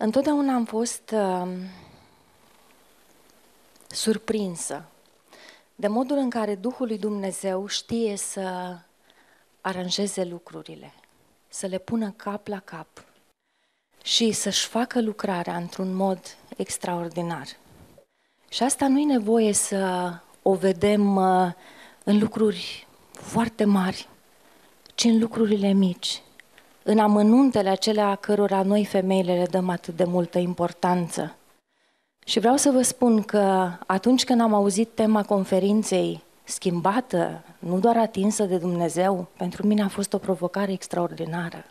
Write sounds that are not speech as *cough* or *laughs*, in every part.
Întotdeauna am fost uh, surprinsă de modul în care Duhul lui Dumnezeu știe să aranjeze lucrurile, să le pună cap la cap și să-și facă lucrarea într-un mod extraordinar. Și asta nu e nevoie să o vedem uh, în lucruri foarte mari, ci în lucrurile mici, în amănuntele acelea cărora noi femeile le dăm atât de multă importanță. Și vreau să vă spun că atunci când am auzit tema conferinței schimbată, nu doar atinsă de Dumnezeu, pentru mine a fost o provocare extraordinară.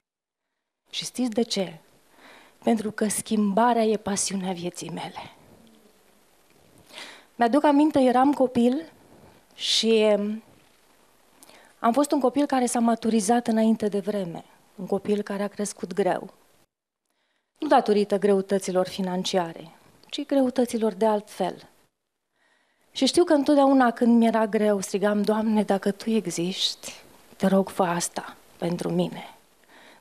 Și știți de ce? Pentru că schimbarea e pasiunea vieții mele. Mi-aduc aminte, eram copil și am fost un copil care s-a maturizat înainte de vreme un copil care a crescut greu. Nu datorită greutăților financiare, ci greutăților de altfel. Și știu că întotdeauna când mi-era greu, strigam, Doamne, dacă Tu existi, te rog, fă asta pentru mine.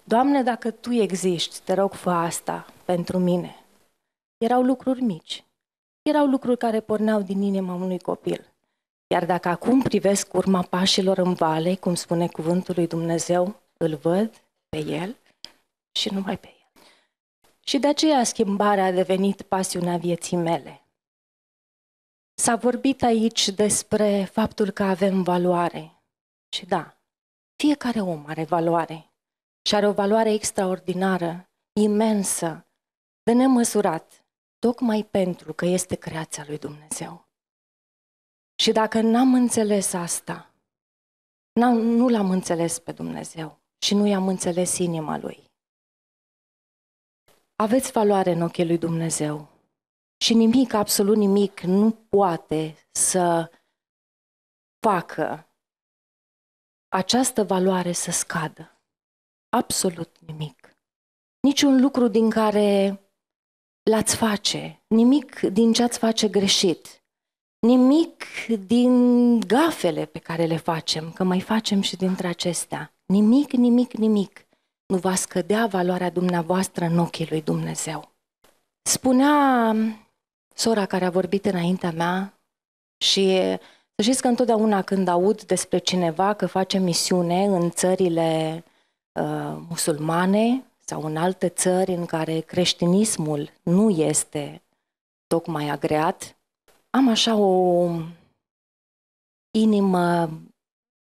Doamne, dacă Tu existi, te rog, fă asta pentru mine. Erau lucruri mici. Erau lucruri care porneau din inima unui copil. Iar dacă acum privesc urma pașilor în vale, cum spune cuvântul lui Dumnezeu, îl văd pe el și numai pe el. Și de aceea schimbarea a devenit pasiunea vieții mele. S-a vorbit aici despre faptul că avem valoare. Și da, fiecare om are valoare. Și are o valoare extraordinară, imensă, de nemăsurat, tocmai pentru că este creația lui Dumnezeu. Și dacă n-am înțeles asta, nu l-am înțeles pe Dumnezeu și nu i-am înțeles inima lui. Aveți valoare în ochii lui Dumnezeu și nimic, absolut nimic, nu poate să facă această valoare să scadă. Absolut nimic. Niciun lucru din care l-ați face, nimic din ce ați face greșit, nimic din gafele pe care le facem, că mai facem și dintre acestea, Nimic, nimic, nimic nu va scădea valoarea dumneavoastră în ochii lui Dumnezeu. Spunea um, sora care a vorbit înaintea mea și să știți că întotdeauna când aud despre cineva că face misiune în țările uh, musulmane sau în alte țări în care creștinismul nu este tocmai agreat, am așa o um, inimă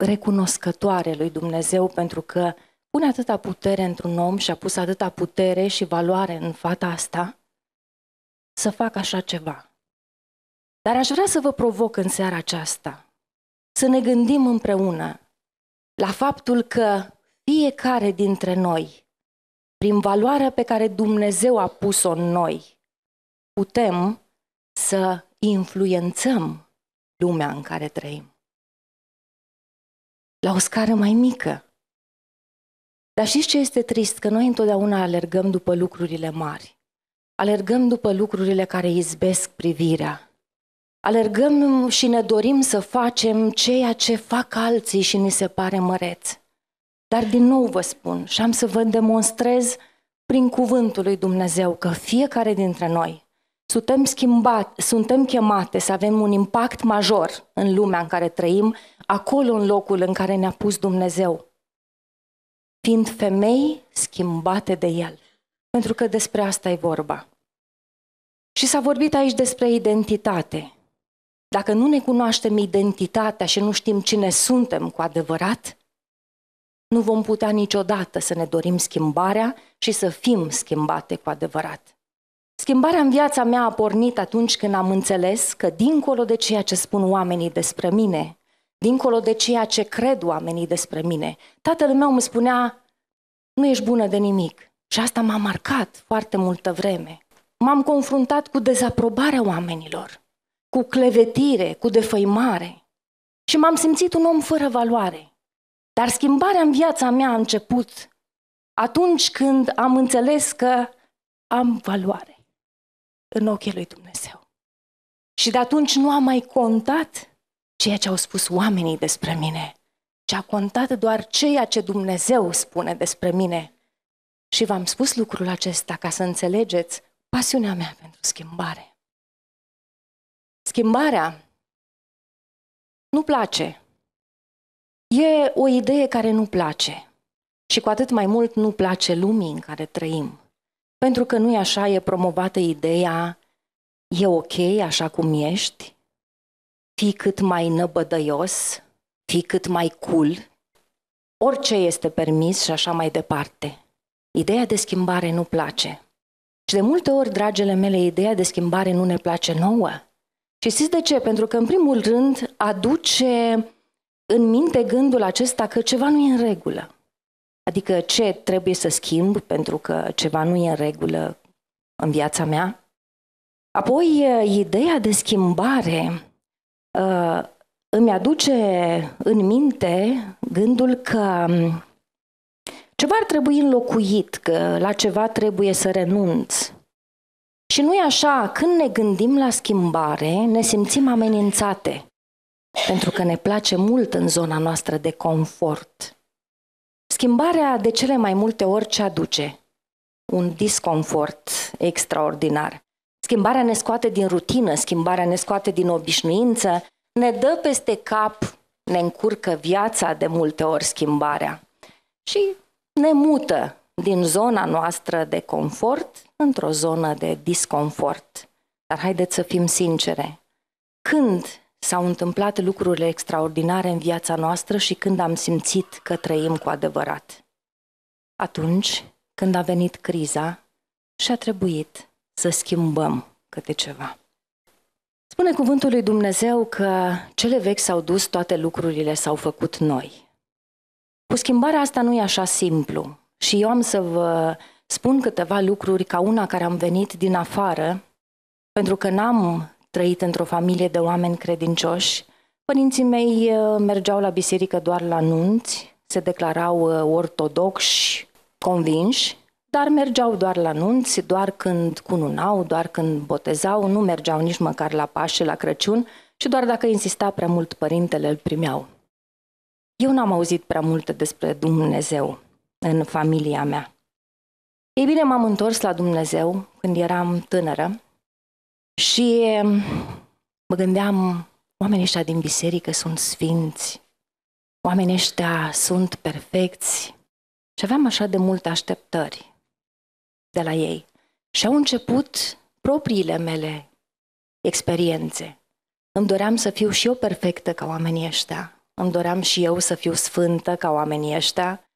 recunoscătoare lui Dumnezeu pentru că pune atâta putere într-un om și a pus atâta putere și valoare în fata asta să facă așa ceva. Dar aș vrea să vă provoc în seara aceasta să ne gândim împreună la faptul că fiecare dintre noi, prin valoarea pe care Dumnezeu a pus-o în noi, putem să influențăm lumea în care trăim la o scară mai mică. Dar știți ce este trist? Că noi întotdeauna alergăm după lucrurile mari. Alergăm după lucrurile care izbesc privirea. Alergăm și ne dorim să facem ceea ce fac alții și ni se pare măreț. Dar din nou vă spun și am să vă demonstrez prin cuvântul lui Dumnezeu că fiecare dintre noi suntem schimbat, suntem chemate să avem un impact major în lumea în care trăim, acolo în locul în care ne-a pus Dumnezeu. Fiind femei schimbate de El. Pentru că despre asta e vorba. Și s-a vorbit aici despre identitate. Dacă nu ne cunoaștem identitatea și nu știm cine suntem cu adevărat, nu vom putea niciodată să ne dorim schimbarea și să fim schimbate cu adevărat. Schimbarea în viața mea a pornit atunci când am înțeles că dincolo de ceea ce spun oamenii despre mine, dincolo de ceea ce cred oamenii despre mine, tatăl meu îmi spunea, nu ești bună de nimic. Și asta m-a marcat foarte multă vreme. M-am confruntat cu dezaprobarea oamenilor, cu clevetire, cu defăimare și m-am simțit un om fără valoare. Dar schimbarea în viața mea a început atunci când am înțeles că am valoare în ochii lui Dumnezeu. Și de atunci nu a mai contat ceea ce au spus oamenii despre mine, ci a contat doar ceea ce Dumnezeu spune despre mine. Și v-am spus lucrul acesta ca să înțelegeți pasiunea mea pentru schimbare. Schimbarea nu place. E o idee care nu place. Și cu atât mai mult nu place lumii în care trăim. Pentru că nu e așa, e promovată ideea, e ok așa cum ești, fii cât mai năbădăios, fii cât mai cool, orice este permis și așa mai departe. Ideea de schimbare nu place. Și de multe ori, dragele mele, ideea de schimbare nu ne place nouă. Și știți de ce? Pentru că, în primul rând, aduce în minte gândul acesta că ceva nu e în regulă. Adică ce trebuie să schimb pentru că ceva nu e în regulă în viața mea. Apoi, ideea de schimbare ă, îmi aduce în minte gândul că ceva ar trebui înlocuit, că la ceva trebuie să renunț. Și nu e așa, când ne gândim la schimbare, ne simțim amenințate, pentru că ne place mult în zona noastră de confort. Schimbarea de cele mai multe ori ce aduce un disconfort extraordinar. Schimbarea ne scoate din rutină, schimbarea ne scoate din obișnuință, ne dă peste cap, ne încurcă viața de multe ori schimbarea și ne mută din zona noastră de confort într-o zonă de disconfort. Dar haideți să fim sincere. Când S-au întâmplat lucrurile extraordinare în viața noastră și când am simțit că trăim cu adevărat. Atunci, când a venit criza și a trebuit să schimbăm câte ceva. Spune cuvântul lui Dumnezeu că cele vechi s-au dus, toate lucrurile s-au făcut noi. Cu schimbarea asta nu e așa simplu și eu am să vă spun câteva lucruri ca una care am venit din afară, pentru că n-am trăit într-o familie de oameni credincioși. Părinții mei uh, mergeau la biserică doar la nunți, se declarau uh, ortodoxi, convinși, dar mergeau doar la nunți, doar când cununau, doar când botezau, nu mergeau nici măcar la Paște, la Crăciun și doar dacă insista prea mult părintele îl primeau. Eu n-am auzit prea multe despre Dumnezeu în familia mea. Ei bine, m-am întors la Dumnezeu când eram tânără și mm, mă gândeam, oamenii ăștia din biserică sunt sfinți, oamenii ăștia sunt perfecți și aveam așa de multe așteptări de la ei. Și au început propriile mele experiențe. Îmi doream să fiu și eu perfectă ca oamenii ăștia. Îmi doream și eu să fiu sfântă ca oamenii ăștia.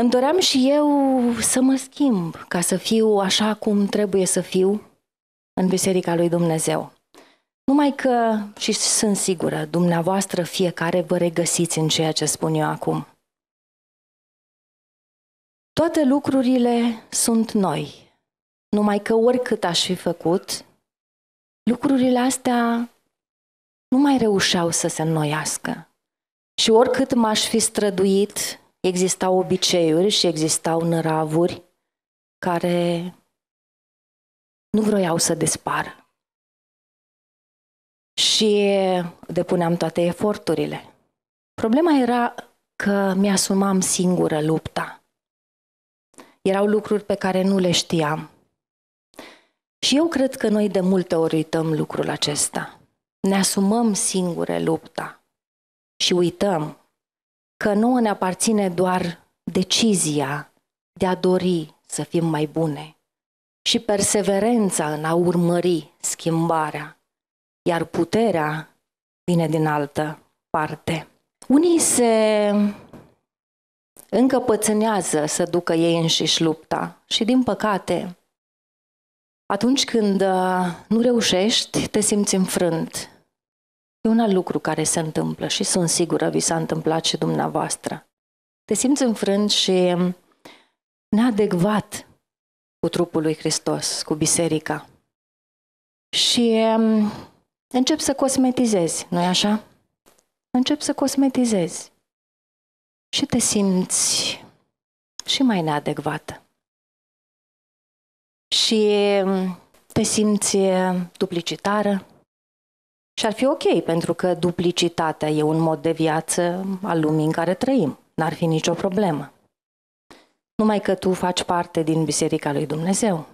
Îmi doream și eu să mă schimb, ca să fiu așa cum trebuie să fiu, în Biserica lui Dumnezeu. Numai că, și sunt sigură, dumneavoastră fiecare vă regăsiți în ceea ce spun eu acum. Toate lucrurile sunt noi. Numai că oricât aș fi făcut, lucrurile astea nu mai reușeau să se înnoiască. Și oricât m-aș fi străduit, existau obiceiuri și existau năravuri care nu vroiau să despară. Și depuneam toate eforturile. Problema era că mi-asumam singură lupta. Erau lucruri pe care nu le știam. Și eu cred că noi de multe ori uităm lucrul acesta. Ne asumăm singure lupta și uităm că nouă ne aparține doar decizia de a dori să fim mai bune și perseverența în a urmări schimbarea, iar puterea vine din altă parte. Unii se încăpățânează să ducă ei înșiși lupta și, din păcate, atunci când uh, nu reușești, te simți înfrânt. E un alt lucru care se întâmplă și sunt sigură vi s-a întâmplat și dumneavoastră. Te simți înfrânt și neadecvat cu trupul lui Hristos, cu biserica. Și um, încep să cosmetizezi, nu-i așa? Încep să cosmetizezi. Și te simți și mai neadecvată. Și um, te simți uh, duplicitară. Și ar fi ok, pentru că duplicitatea e un mod de viață al lumii în care trăim. N-ar fi nicio problemă numai că tu faci parte din Biserica lui Dumnezeu.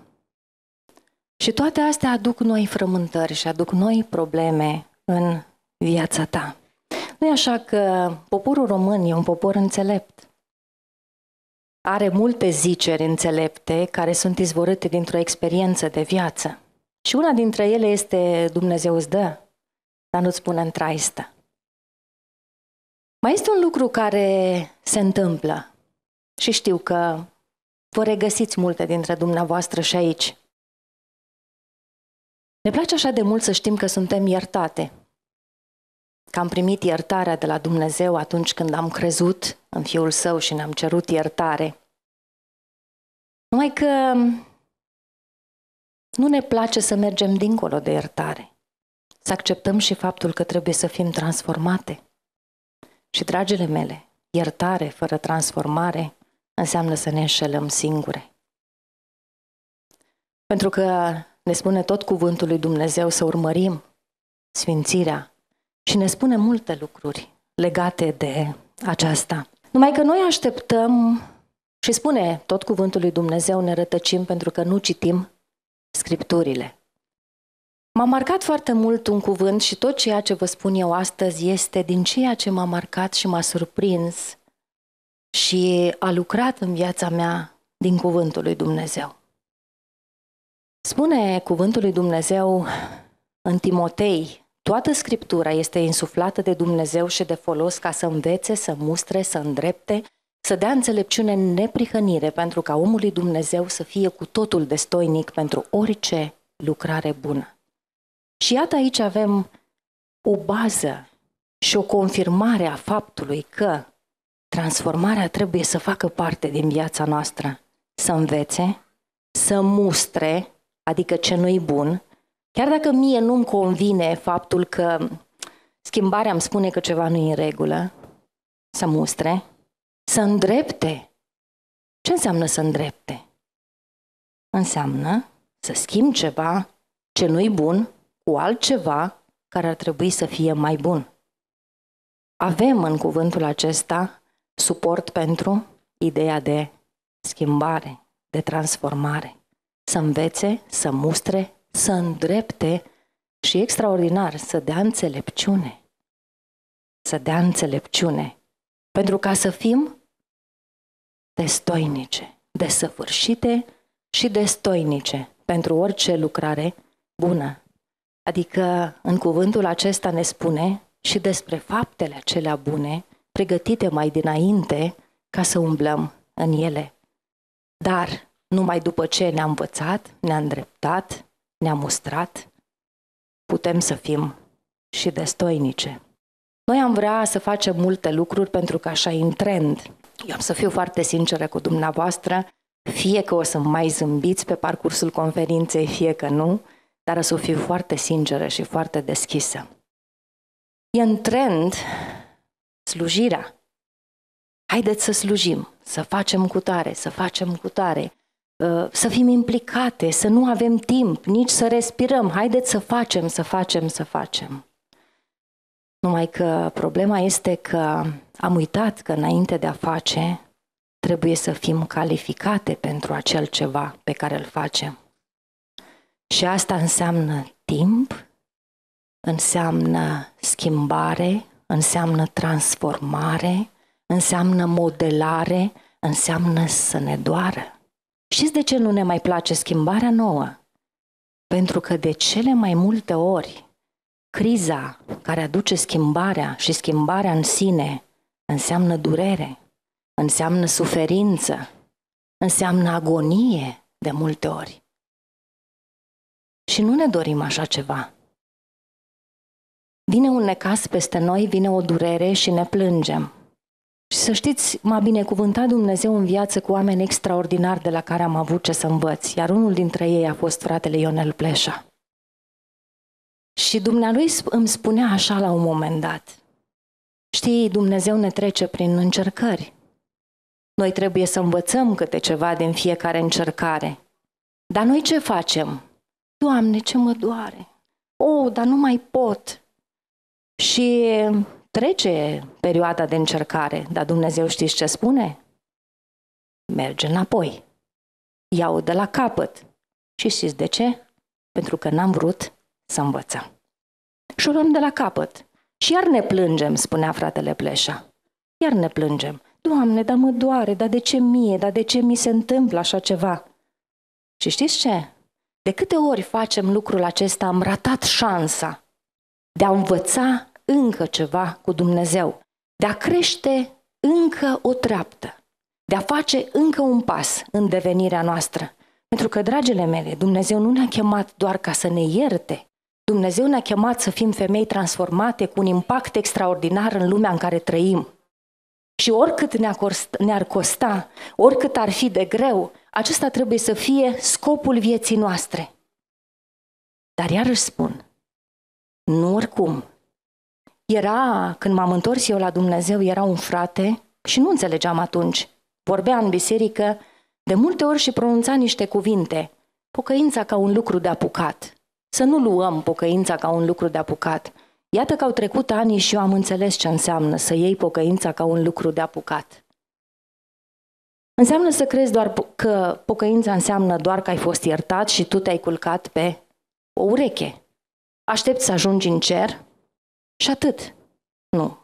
Și toate astea aduc noi frământări și aduc noi probleme în viața ta. Nu e așa că poporul român e un popor înțelept. Are multe ziceri înțelepte care sunt izvorâte dintr-o experiență de viață. Și una dintre ele este Dumnezeu îți dă, dar nu-ți spune în traistă. Mai este un lucru care se întâmplă și știu că vă regăsiți multe dintre dumneavoastră și aici. Ne place așa de mult să știm că suntem iertate, că am primit iertarea de la Dumnezeu atunci când am crezut în Fiul Său și ne-am cerut iertare. Numai că nu ne place să mergem dincolo de iertare, să acceptăm și faptul că trebuie să fim transformate. Și, dragile mele, iertare fără transformare înseamnă să ne înșelăm singure. Pentru că ne spune tot cuvântul lui Dumnezeu să urmărim sfințirea și ne spune multe lucruri legate de aceasta. Numai că noi așteptăm și spune tot cuvântul lui Dumnezeu ne rătăcim pentru că nu citim scripturile. M-a marcat foarte mult un cuvânt și tot ceea ce vă spun eu astăzi este din ceea ce m-a marcat și m-a surprins și a lucrat în viața mea din Cuvântul lui Dumnezeu. Spune Cuvântul lui Dumnezeu în Timotei, toată Scriptura este insuflată de Dumnezeu și de folos ca să învețe, să mustre, să îndrepte, să dea înțelepciune în neprihănire pentru ca omul lui Dumnezeu să fie cu totul destoinic pentru orice lucrare bună. Și iată aici avem o bază și o confirmare a faptului că Transformarea trebuie să facă parte din viața noastră, să învețe, să mustre, adică ce nu-i bun, chiar dacă mie nu-mi convine faptul că schimbarea îmi spune că ceva nu e în regulă, să mustre, să îndrepte. Ce înseamnă să îndrepte? Înseamnă să schimb ceva ce nu-i bun cu altceva care ar trebui să fie mai bun. Avem în cuvântul acesta suport pentru ideea de schimbare, de transformare, să învețe, să mustre, să îndrepte și extraordinar, să dea înțelepciune. Să dea înțelepciune. Pentru ca să fim destoinice, desăvârșite și destoinice pentru orice lucrare bună. Adică, în cuvântul acesta ne spune și despre faptele acelea bune pregătite mai dinainte ca să umblăm în ele. Dar numai după ce ne-a învățat, ne-a îndreptat, ne-a mustrat, putem să fim și destoinice. Noi am vrea să facem multe lucruri pentru că așa e în trend. Eu am să fiu foarte sinceră cu dumneavoastră, fie că o să mai zâmbiți pe parcursul conferinței, fie că nu, dar o să fiu foarte sinceră și foarte deschisă. E în trend slujirea. Haideți să slujim, să facem cu tare, să facem cu tare, uh, să fim implicate, să nu avem timp, nici să respirăm. Haideți să facem, să facem, să facem. Numai că problema este că am uitat că înainte de a face, trebuie să fim calificate pentru acel ceva pe care îl facem. Și asta înseamnă timp, înseamnă schimbare, înseamnă transformare, înseamnă modelare, înseamnă să ne doară. Știți de ce nu ne mai place schimbarea nouă? Pentru că de cele mai multe ori, criza care aduce schimbarea și schimbarea în sine înseamnă durere, înseamnă suferință, înseamnă agonie de multe ori. Și nu ne dorim așa ceva. Vine un necas peste noi, vine o durere și ne plângem. Și să știți, m-a binecuvântat Dumnezeu în viață cu oameni extraordinari de la care am avut ce să învăț, iar unul dintre ei a fost fratele Ionel Pleșa. Și dumnealui îmi spunea așa la un moment dat, știi, Dumnezeu ne trece prin încercări. Noi trebuie să învățăm câte ceva din fiecare încercare. Dar noi ce facem? Doamne, ce mă doare! O, oh, dar nu mai pot! Și trece perioada de încercare, dar Dumnezeu știți ce spune? Merge înapoi. Iau de la capăt. Și știți de ce? Pentru că n-am vrut să învățăm. Și o luăm de la capăt. Și iar ne plângem, spunea fratele Pleșa. Iar ne plângem. Doamne, dar mă doare, dar de ce mie, dar de ce mi se întâmplă așa ceva? Și știți ce? De câte ori facem lucrul acesta, am ratat șansa de a învăța încă ceva cu Dumnezeu, de a crește încă o treaptă, de a face încă un pas în devenirea noastră. Pentru că, dragile mele, Dumnezeu nu ne-a chemat doar ca să ne ierte. Dumnezeu ne-a chemat să fim femei transformate cu un impact extraordinar în lumea în care trăim. Și oricât ne-ar costa, oricât ar fi de greu, acesta trebuie să fie scopul vieții noastre. Dar iarăși spun, nu oricum. Era, când m-am întors eu la Dumnezeu, era un frate și nu înțelegeam atunci. Vorbea în biserică de multe ori și pronunța niște cuvinte. Pocăința ca un lucru de apucat. Să nu luăm pocăința ca un lucru de apucat. Iată că au trecut ani și eu am înțeles ce înseamnă să iei pocăința ca un lucru de apucat. Înseamnă să crezi doar că pocăința înseamnă doar că ai fost iertat și tu te-ai culcat pe o ureche aștepți să ajungi în cer și atât. Nu.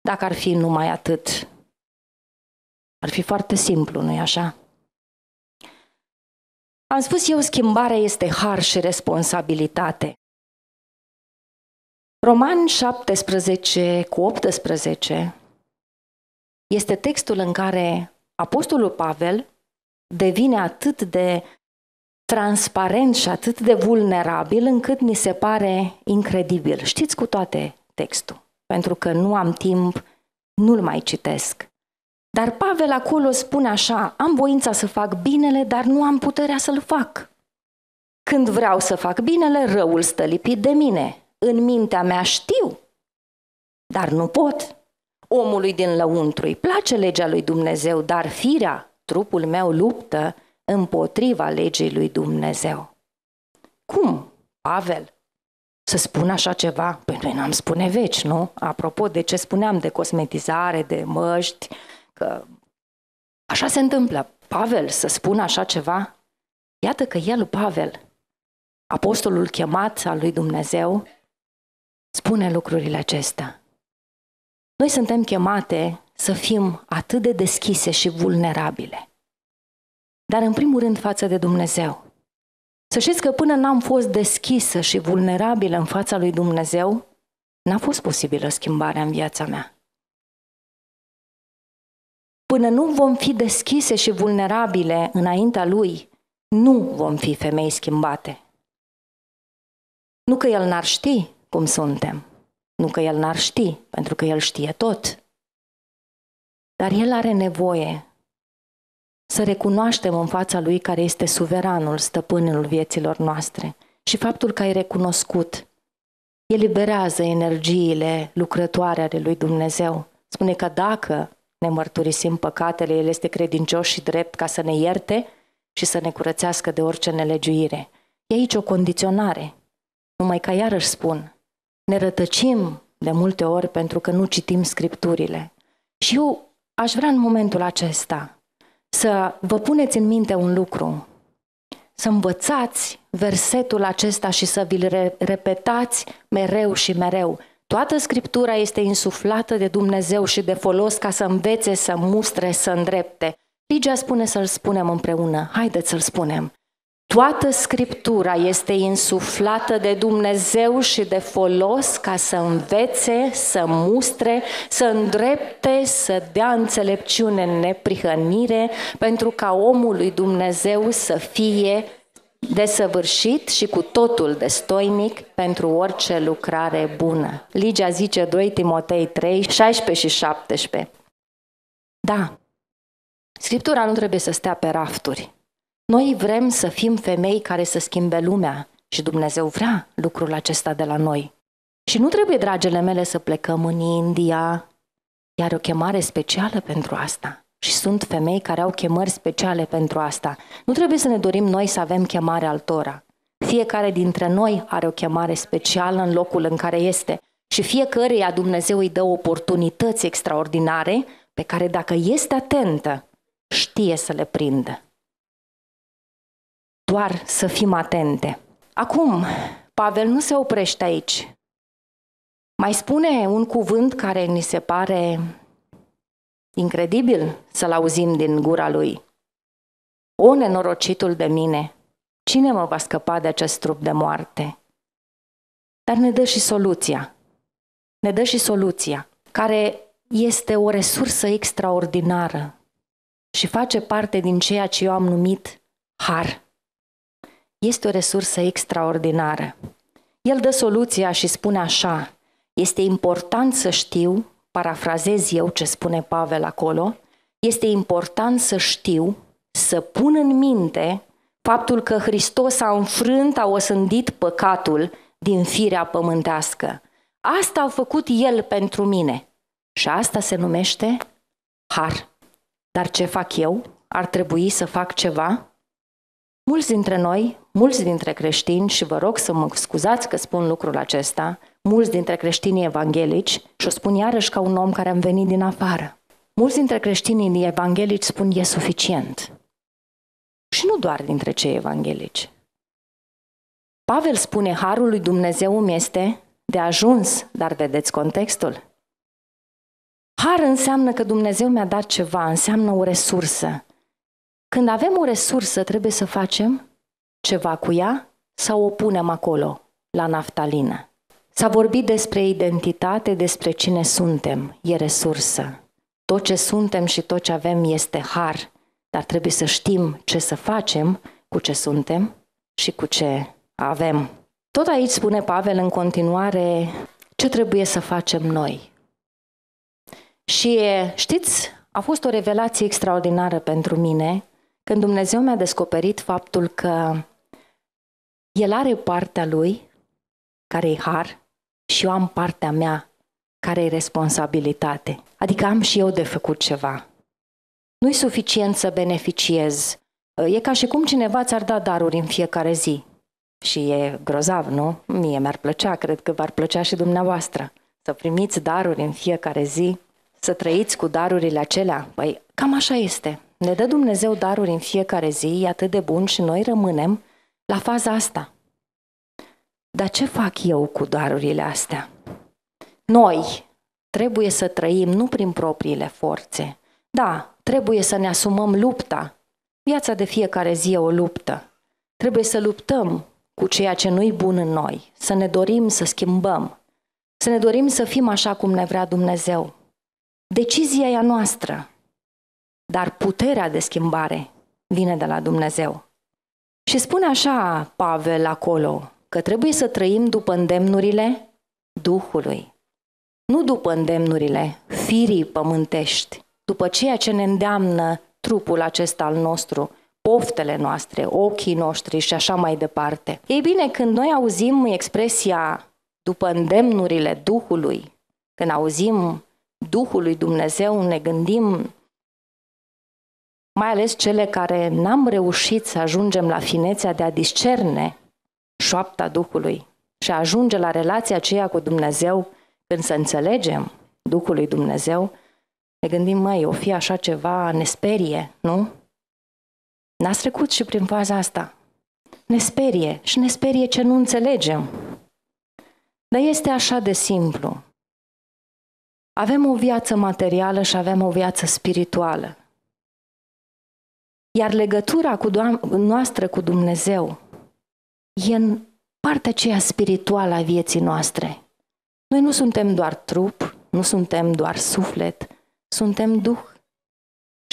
Dacă ar fi numai atât, ar fi foarte simplu, nu-i așa? Am spus eu, schimbarea este har și responsabilitate. Roman 17 cu 18 este textul în care Apostolul Pavel devine atât de transparent și atât de vulnerabil încât ni se pare incredibil. Știți cu toate textul, pentru că nu am timp, nu-l mai citesc. Dar Pavel acolo spune așa, am voința să fac binele, dar nu am puterea să-l fac. Când vreau să fac binele, răul stă lipit de mine. În mintea mea știu, dar nu pot. Omului din lăuntru îi place legea lui Dumnezeu, dar firea, trupul meu luptă împotriva legii lui Dumnezeu. Cum, Pavel, să spun așa ceva? Păi noi n-am spune veci, nu? Apropo de ce spuneam de cosmetizare, de măști, că așa se întâmplă. Pavel să spună așa ceva? Iată că el, Pavel, apostolul chemat al lui Dumnezeu, spune lucrurile acestea. Noi suntem chemate să fim atât de deschise și vulnerabile dar în primul rând față de Dumnezeu. Să știți că până n-am fost deschisă și vulnerabilă în fața lui Dumnezeu, n-a fost posibilă schimbarea în viața mea. Până nu vom fi deschise și vulnerabile înaintea lui, nu vom fi femei schimbate. Nu că el n-ar ști cum suntem, nu că el n-ar ști, pentru că el știe tot. Dar el are nevoie să recunoaștem în fața Lui care este suveranul, stăpânul vieților noastre. Și faptul că ai recunoscut eliberează energiile lucrătoare ale Lui Dumnezeu. Spune că dacă ne mărturisim păcatele, El este credincios și drept ca să ne ierte și să ne curățească de orice nelegiuire. E aici o condiționare. Numai ca iarăși spun, ne rătăcim de multe ori pentru că nu citim scripturile. Și eu aș vrea în momentul acesta să vă puneți în minte un lucru, să învățați versetul acesta și să vi-l re- repetați mereu și mereu. Toată Scriptura este insuflată de Dumnezeu și de folos ca să învețe, să mustre, să îndrepte. Ligia spune să-l spunem împreună. Haideți să-l spunem. Toată Scriptura este insuflată de Dumnezeu și de folos ca să învețe, să mustre, să îndrepte, să dea înțelepciune în neprihănire, pentru ca omul lui Dumnezeu să fie desăvârșit și cu totul destoinic pentru orice lucrare bună. Ligia zice 2 Timotei 3, 16 și 17. Da, Scriptura nu trebuie să stea pe rafturi, noi vrem să fim femei care să schimbe lumea și Dumnezeu vrea lucrul acesta de la noi. Și nu trebuie, dragele mele, să plecăm în India, iar o chemare specială pentru asta. Și sunt femei care au chemări speciale pentru asta. Nu trebuie să ne dorim noi să avem chemare altora. Fiecare dintre noi are o chemare specială în locul în care este și fiecăruia Dumnezeu îi dă oportunități extraordinare pe care dacă este atentă, știe să le prindă doar să fim atente. Acum, Pavel nu se oprește aici. Mai spune un cuvânt care ni se pare incredibil să-l auzim din gura lui. O nenorocitul de mine, cine mă va scăpa de acest trup de moarte? Dar ne dă și soluția. Ne dă și soluția, care este o resursă extraordinară și face parte din ceea ce eu am numit har este o resursă extraordinară. El dă soluția și spune așa, este important să știu, parafrazez eu ce spune Pavel acolo, este important să știu, să pun în minte faptul că Hristos a înfrânt, a osândit păcatul din firea pământească. Asta a făcut El pentru mine. Și asta se numește har. Dar ce fac eu? Ar trebui să fac ceva? Mulți dintre noi, mulți dintre creștini, și vă rog să mă scuzați că spun lucrul acesta, mulți dintre creștinii evanghelici, și o spun iarăși ca un om care am venit din afară, mulți dintre creștinii evanghelici spun e suficient. Și nu doar dintre cei evanghelici. Pavel spune, harul lui Dumnezeu mi este de ajuns, dar vedeți contextul. Har înseamnă că Dumnezeu mi-a dat ceva, înseamnă o resursă, când avem o resursă, trebuie să facem ceva cu ea sau o punem acolo, la naftalină. S-a vorbit despre identitate, despre cine suntem, e resursă. Tot ce suntem și tot ce avem este har, dar trebuie să știm ce să facem cu ce suntem și cu ce avem. Tot aici spune Pavel în continuare ce trebuie să facem noi. Și știți, a fost o revelație extraordinară pentru mine când Dumnezeu mi-a descoperit faptul că El are partea Lui, care e har, și eu am partea mea, care e responsabilitate. Adică am și eu de făcut ceva. Nu-i suficient să beneficiez. E ca și cum cineva ți-ar da daruri în fiecare zi. Și e grozav, nu? Mie mi-ar plăcea, cred că v-ar plăcea și dumneavoastră. Să primiți daruri în fiecare zi, să trăiți cu darurile acelea. Păi, cam așa este. Ne dă Dumnezeu daruri în fiecare zi, e atât de bun și noi rămânem la faza asta. Dar ce fac eu cu darurile astea? Noi trebuie să trăim nu prin propriile forțe. Da, trebuie să ne asumăm lupta. Viața de fiecare zi e o luptă. Trebuie să luptăm cu ceea ce nu-i bun în noi, să ne dorim să schimbăm, să ne dorim să fim așa cum ne vrea Dumnezeu. Decizia e a noastră, dar puterea de schimbare vine de la Dumnezeu. Și spune așa Pavel acolo, că trebuie să trăim după îndemnurile Duhului, nu după îndemnurile firii pământești, după ceea ce ne îndeamnă trupul acesta al nostru, poftele noastre, ochii noștri și așa mai departe. Ei bine, când noi auzim expresia după îndemnurile Duhului, când auzim Duhul lui Dumnezeu, ne gândim mai ales cele care n-am reușit să ajungem la finețea de a discerne șoapta Duhului și a ajunge la relația aceea cu Dumnezeu când să înțelegem Duhul lui Dumnezeu, ne gândim, mai o fi așa ceva, ne sperie, nu? N-ați trecut și prin faza asta. Ne sperie și ne sperie ce nu înțelegem. Dar este așa de simplu. Avem o viață materială și avem o viață spirituală. Iar legătura cu Doam- noastră cu Dumnezeu e în partea aceea spirituală a vieții noastre. Noi nu suntem doar trup, nu suntem doar suflet, suntem Duh.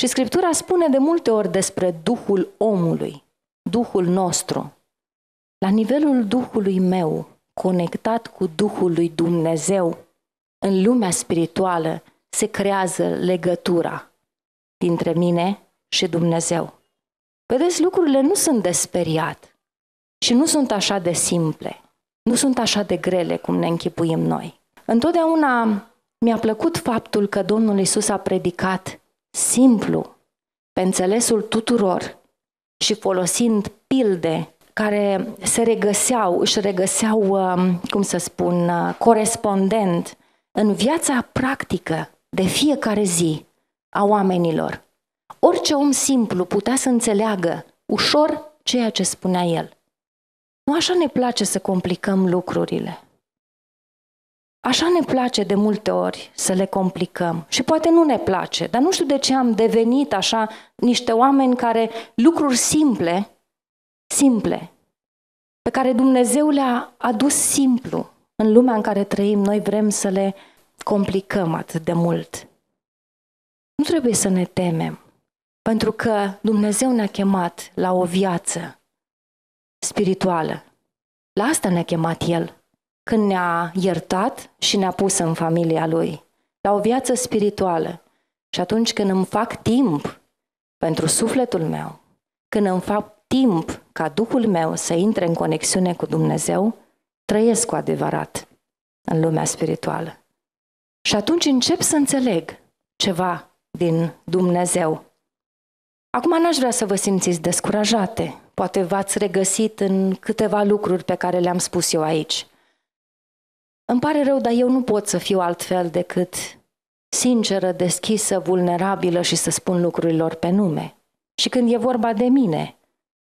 Și Scriptura spune de multe ori despre Duhul omului, Duhul nostru. La nivelul Duhului meu, conectat cu Duhul lui Dumnezeu, în lumea spirituală se creează legătura dintre mine și Dumnezeu. Vedeți, lucrurile nu sunt de speriat și nu sunt așa de simple, nu sunt așa de grele cum ne închipuim noi. Întotdeauna mi-a plăcut faptul că Domnul Isus a predicat simplu, pe înțelesul tuturor și folosind pilde care se regăseau, își regăseau, um, cum să spun, uh, corespondent în viața practică de fiecare zi a oamenilor orice om simplu putea să înțeleagă ușor ceea ce spunea el. Nu așa ne place să complicăm lucrurile. Așa ne place de multe ori să le complicăm și poate nu ne place, dar nu știu de ce am devenit așa niște oameni care lucruri simple, simple, pe care Dumnezeu le-a adus simplu în lumea în care trăim, noi vrem să le complicăm atât de mult. Nu trebuie să ne temem. Pentru că Dumnezeu ne-a chemat la o viață spirituală. La asta ne-a chemat El. Când ne-a iertat și ne-a pus în familia Lui. La o viață spirituală. Și atunci când îmi fac timp pentru sufletul meu, când îmi fac timp ca Duhul meu să intre în conexiune cu Dumnezeu, trăiesc cu adevărat în lumea spirituală. Și atunci încep să înțeleg ceva din Dumnezeu. Acum n-aș vrea să vă simțiți descurajate. Poate v-ați regăsit în câteva lucruri pe care le-am spus eu aici. Îmi pare rău, dar eu nu pot să fiu altfel decât sinceră, deschisă, vulnerabilă și să spun lucrurilor pe nume. Și când e vorba de mine,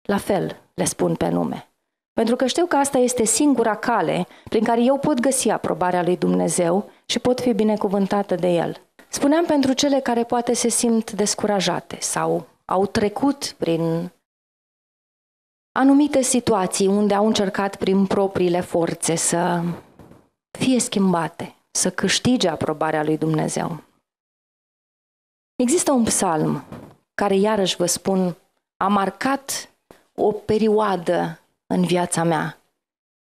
la fel le spun pe nume. Pentru că știu că asta este singura cale prin care eu pot găsi aprobarea lui Dumnezeu și pot fi binecuvântată de El. Spuneam pentru cele care poate se simt descurajate sau au trecut prin anumite situații unde au încercat prin propriile forțe să fie schimbate, să câștige aprobarea lui Dumnezeu. Există un psalm care, iarăși vă spun, a marcat o perioadă în viața mea.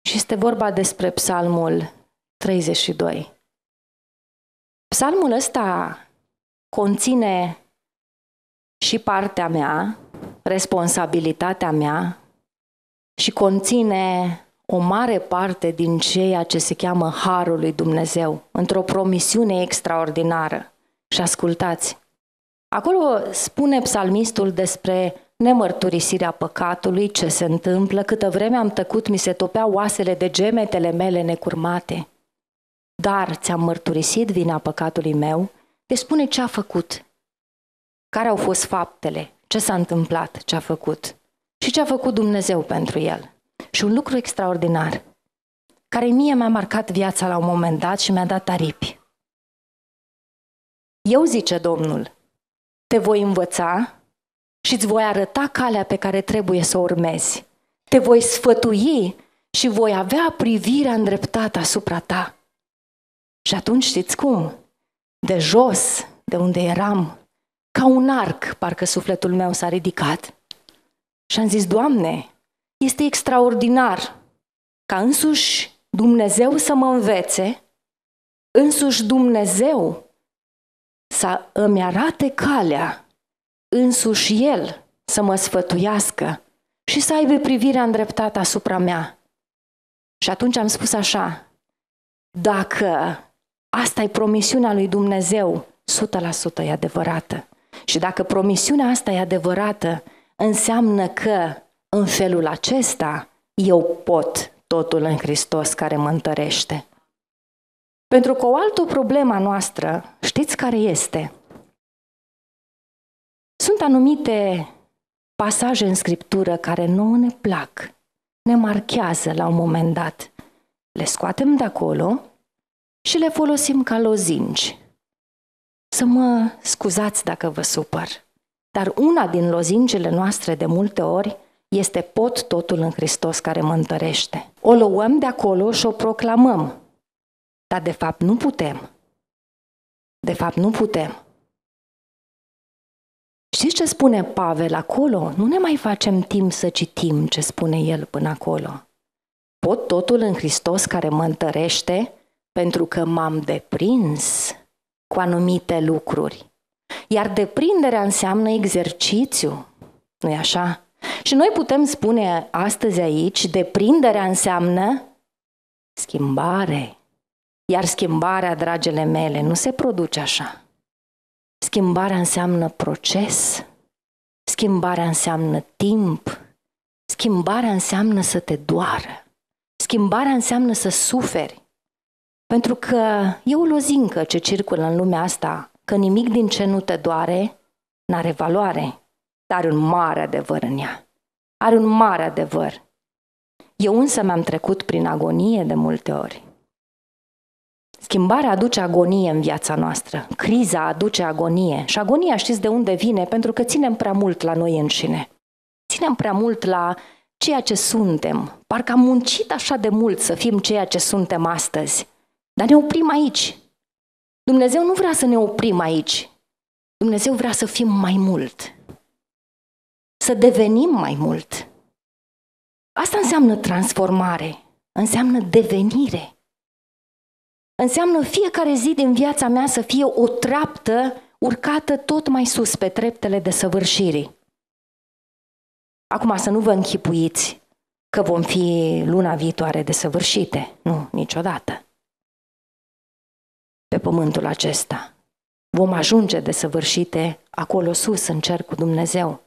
Și este vorba despre psalmul 32. Psalmul ăsta conține și partea mea, responsabilitatea mea și conține o mare parte din ceea ce se cheamă Harul lui Dumnezeu, într-o promisiune extraordinară. Și ascultați, acolo spune psalmistul despre nemărturisirea păcatului, ce se întâmplă, câtă vreme am tăcut, mi se topeau oasele de gemetele mele necurmate. Dar ți-am mărturisit vina păcatului meu, te spune ce a făcut, care au fost faptele, ce s-a întâmplat, ce a făcut și ce a făcut Dumnezeu pentru el. Și un lucru extraordinar, care mie mi-a marcat viața la un moment dat și mi-a dat aripi. Eu, zice Domnul, te voi învăța și îți voi arăta calea pe care trebuie să o urmezi. Te voi sfătui și voi avea privirea îndreptată asupra ta. Și atunci știți cum? De jos, de unde eram, ca un arc, parcă sufletul meu s-a ridicat. Și am zis, Doamne, este extraordinar ca însuși Dumnezeu să mă învețe, însuși Dumnezeu să îmi arate calea, însuși El să mă sfătuiască și să aibă privirea îndreptată asupra mea. Și atunci am spus așa, dacă asta e promisiunea lui Dumnezeu, 100% e adevărată. Și dacă promisiunea asta e adevărată, înseamnă că în felul acesta eu pot totul în Hristos care mă întărește. Pentru că o altă problemă noastră, știți care este? Sunt anumite pasaje în Scriptură care nouă ne plac, ne marchează la un moment dat. Le scoatem de acolo și le folosim ca lozinci. Să mă scuzați dacă vă supăr, dar una din lozincile noastre de multe ori este pot totul în Hristos care mă întărește. O luăm de acolo și o proclamăm, dar de fapt nu putem. De fapt nu putem. Știți ce spune Pavel acolo? Nu ne mai facem timp să citim ce spune el până acolo. Pot totul în Hristos care mă întărește pentru că m-am deprins cu anumite lucruri. Iar deprinderea înseamnă exercițiu, nu-i așa? Și noi putem spune astăzi aici, deprinderea înseamnă schimbare. Iar schimbarea, dragele mele, nu se produce așa. Schimbarea înseamnă proces, schimbarea înseamnă timp, schimbarea înseamnă să te doară, schimbarea înseamnă să suferi, pentru că e o lozincă ce circulă în lumea asta, că nimic din ce nu te doare n-are valoare, dar un mare adevăr în ea. Are un mare adevăr. Eu însă mi-am trecut prin agonie de multe ori. Schimbarea aduce agonie în viața noastră. Criza aduce agonie. Și agonia știți de unde vine? Pentru că ținem prea mult la noi înșine. Ținem prea mult la ceea ce suntem. Parcă am muncit așa de mult să fim ceea ce suntem astăzi. Dar ne oprim aici. Dumnezeu nu vrea să ne oprim aici. Dumnezeu vrea să fim mai mult. Să devenim mai mult. Asta înseamnă transformare, înseamnă devenire. Înseamnă fiecare zi din viața mea să fie o treaptă urcată tot mai sus pe treptele de săvârșirii. Acum să nu vă închipuiți că vom fi luna viitoare de săvârșite. Nu, niciodată pe pământul acesta. Vom ajunge desăvârșite acolo sus, în cer cu Dumnezeu.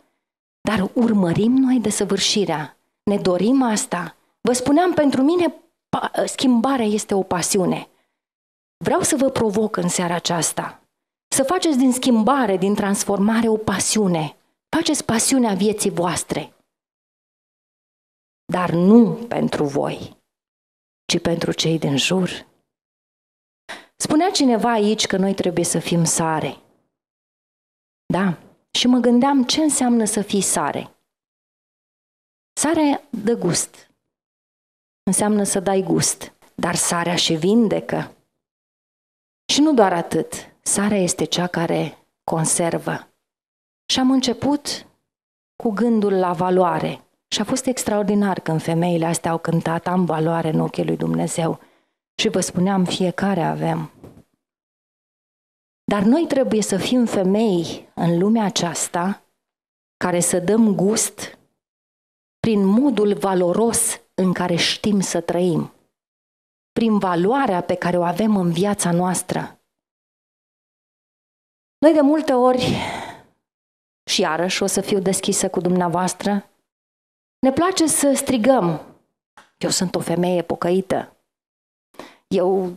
Dar urmărim noi desăvârșirea. Ne dorim asta. Vă spuneam, pentru mine schimbarea este o pasiune. Vreau să vă provoc în seara aceasta. Să faceți din schimbare, din transformare o pasiune. Faceți pasiunea vieții voastre. Dar nu pentru voi, ci pentru cei din jur, Spunea cineva aici că noi trebuie să fim sare. Da. Și mă gândeam ce înseamnă să fii sare. Sare dă gust. Înseamnă să dai gust. Dar sarea și vindecă. Și nu doar atât. Sarea este cea care conservă. Și am început cu gândul la valoare. Și a fost extraordinar când femeile astea au cântat Am valoare în ochii lui Dumnezeu. Și vă spuneam, fiecare avem. Dar noi trebuie să fim femei în lumea aceasta care să dăm gust prin modul valoros în care știm să trăim, prin valoarea pe care o avem în viața noastră. Noi de multe ori, și iarăși o să fiu deschisă cu dumneavoastră, ne place să strigăm, eu sunt o femeie pocăită, eu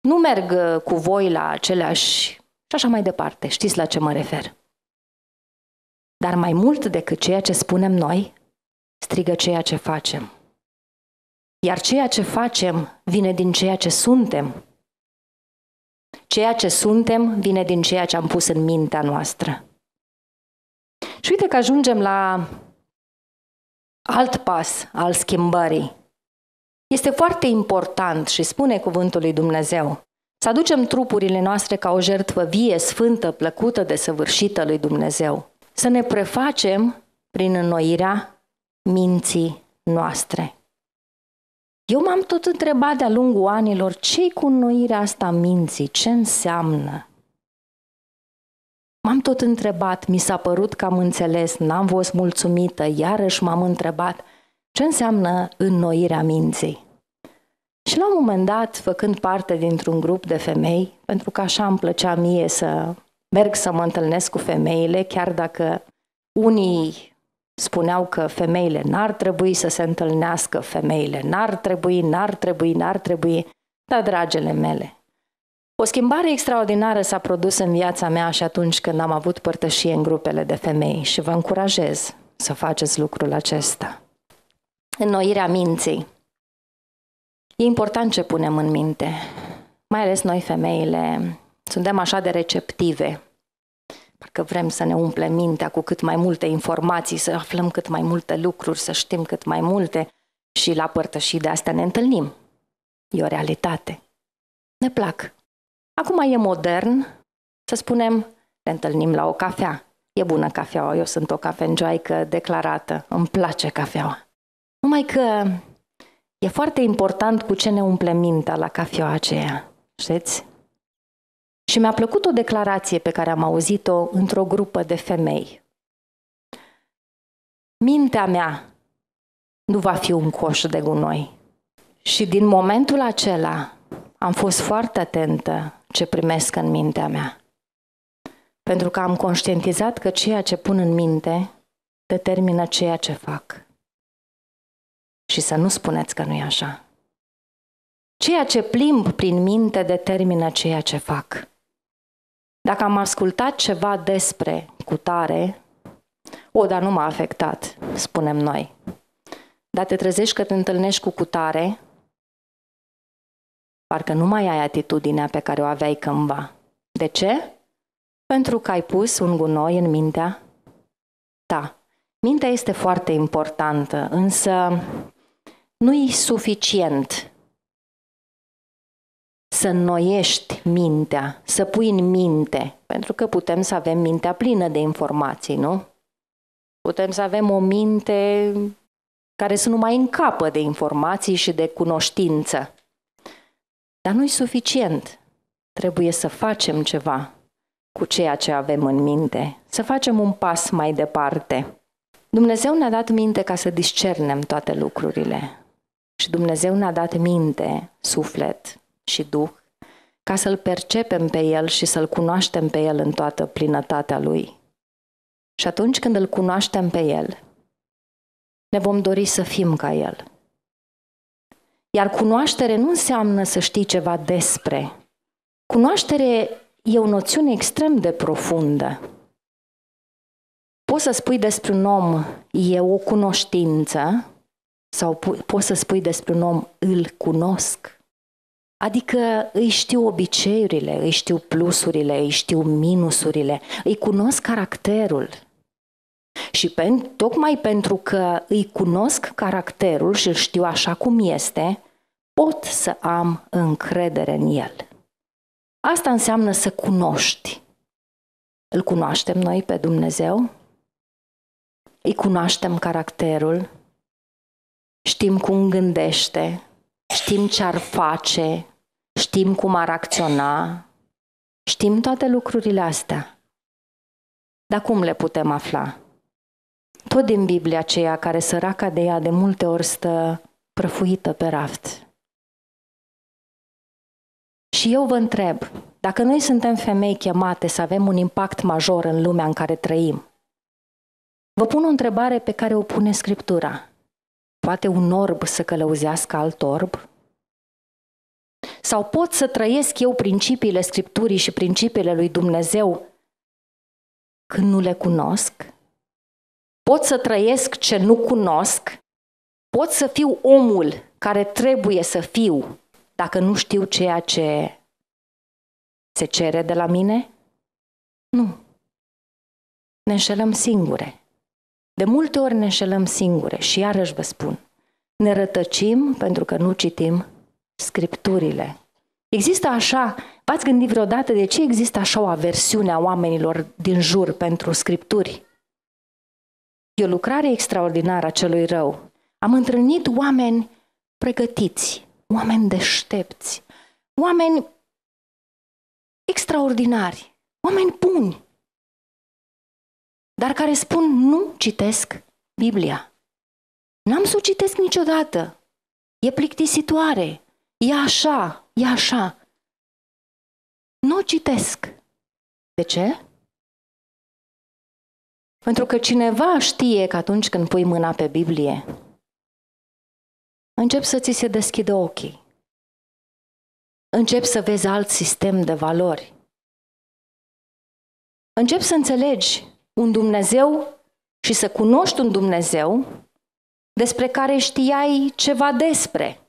nu merg uh, cu voi la aceleași și așa mai departe. Știți la ce mă refer. Dar mai mult decât ceea ce spunem noi, strigă ceea ce facem. Iar ceea ce facem vine din ceea ce suntem. Ceea ce suntem vine din ceea ce am pus în mintea noastră. Și uite că ajungem la alt pas al schimbării este foarte important și spune cuvântul lui Dumnezeu să aducem trupurile noastre ca o jertfă vie, sfântă, plăcută, desăvârșită lui Dumnezeu. Să ne prefacem prin înnoirea minții noastre. Eu m-am tot întrebat de-a lungul anilor ce cu înnoirea asta minții, ce înseamnă? M-am tot întrebat, mi s-a părut că am înțeles, n-am fost mulțumită, iarăși m-am întrebat – ce înseamnă înnoirea minții. Și la un moment dat, făcând parte dintr-un grup de femei, pentru că așa îmi plăcea mie să merg să mă întâlnesc cu femeile, chiar dacă unii spuneau că femeile n-ar trebui să se întâlnească, femeile n-ar trebui, n-ar trebui, n-ar trebui, dar dragele mele, o schimbare extraordinară s-a produs în viața mea și atunci când am avut părtășie în grupele de femei și vă încurajez să faceți lucrul acesta înnoirea minții. E important ce punem în minte, mai ales noi femeile suntem așa de receptive. Parcă vrem să ne umplem mintea cu cât mai multe informații, să aflăm cât mai multe lucruri, să știm cât mai multe și la părtășii de astea ne întâlnim. E o realitate. Ne plac. Acum e modern să spunem, ne întâlnim la o cafea. E bună cafeaua, eu sunt o cafenjoaică declarată, îmi place cafeaua. Numai că e foarte important cu ce ne umple mintea la cafea aceea, știți? Și mi-a plăcut o declarație pe care am auzit-o într-o grupă de femei. Mintea mea nu va fi un coș de gunoi. Și din momentul acela am fost foarte atentă ce primesc în mintea mea. Pentru că am conștientizat că ceea ce pun în minte determină ceea ce fac și să nu spuneți că nu e așa. Ceea ce plimb prin minte determină ceea ce fac. Dacă am ascultat ceva despre cutare, o, dar nu m-a afectat, spunem noi. Dar te trezești că te întâlnești cu cutare, parcă nu mai ai atitudinea pe care o aveai cândva. De ce? Pentru că ai pus un gunoi în mintea ta. Mintea este foarte importantă, însă nu-i suficient să noiești mintea, să pui în minte, pentru că putem să avem mintea plină de informații, nu? Putem să avem o minte care să nu mai încapă de informații și de cunoștință. Dar nu-i suficient. Trebuie să facem ceva cu ceea ce avem în minte, să facem un pas mai departe. Dumnezeu ne-a dat minte ca să discernem toate lucrurile. Și Dumnezeu ne-a dat minte, suflet și duh ca să-L percepem pe El și să-L cunoaștem pe El în toată plinătatea Lui. Și atunci când îl cunoaștem pe El, ne vom dori să fim ca El. Iar cunoaștere nu înseamnă să știi ceva despre. Cunoaștere e o noțiune extrem de profundă. Poți să spui despre un om, e o cunoștință, sau poți să spui despre un om, îl cunosc. Adică îi știu obiceiurile, îi știu plusurile, îi știu minusurile, îi cunosc caracterul. Și pen, tocmai pentru că îi cunosc caracterul și îl știu așa cum este, pot să am încredere în el. Asta înseamnă să cunoști. Îl cunoaștem noi pe Dumnezeu? Îi cunoaștem caracterul? Știm cum gândește, știm ce ar face, știm cum ar acționa, știm toate lucrurile astea. Dar cum le putem afla? Tot din Biblia aceea care săraca de ea de multe ori stă prăfuită pe raft. Și eu vă întreb, dacă noi suntem femei chemate să avem un impact major în lumea în care trăim, vă pun o întrebare pe care o pune Scriptura. Poate un orb să călăuzească alt orb? Sau pot să trăiesc eu principiile Scripturii și principiile lui Dumnezeu când nu le cunosc? Pot să trăiesc ce nu cunosc? Pot să fiu omul care trebuie să fiu dacă nu știu ceea ce se cere de la mine? Nu. Ne înșelăm singure. De multe ori ne înșelăm singure și iarăși vă spun, ne rătăcim pentru că nu citim scripturile. Există așa, v-ați gândit vreodată de ce există așa o aversiune a oamenilor din jur pentru scripturi? E o lucrare extraordinară a celui rău. Am întâlnit oameni pregătiți, oameni deștepți, oameni extraordinari, oameni buni, dar care spun nu citesc Biblia. N-am să o citesc niciodată. E plictisitoare. E așa, e așa. Nu o citesc. De ce? Pentru că cineva știe că atunci când pui mâna pe Biblie, încep să ți se deschidă ochii. Încep să vezi alt sistem de valori. Încep să înțelegi un Dumnezeu și să cunoști un Dumnezeu despre care știai ceva despre.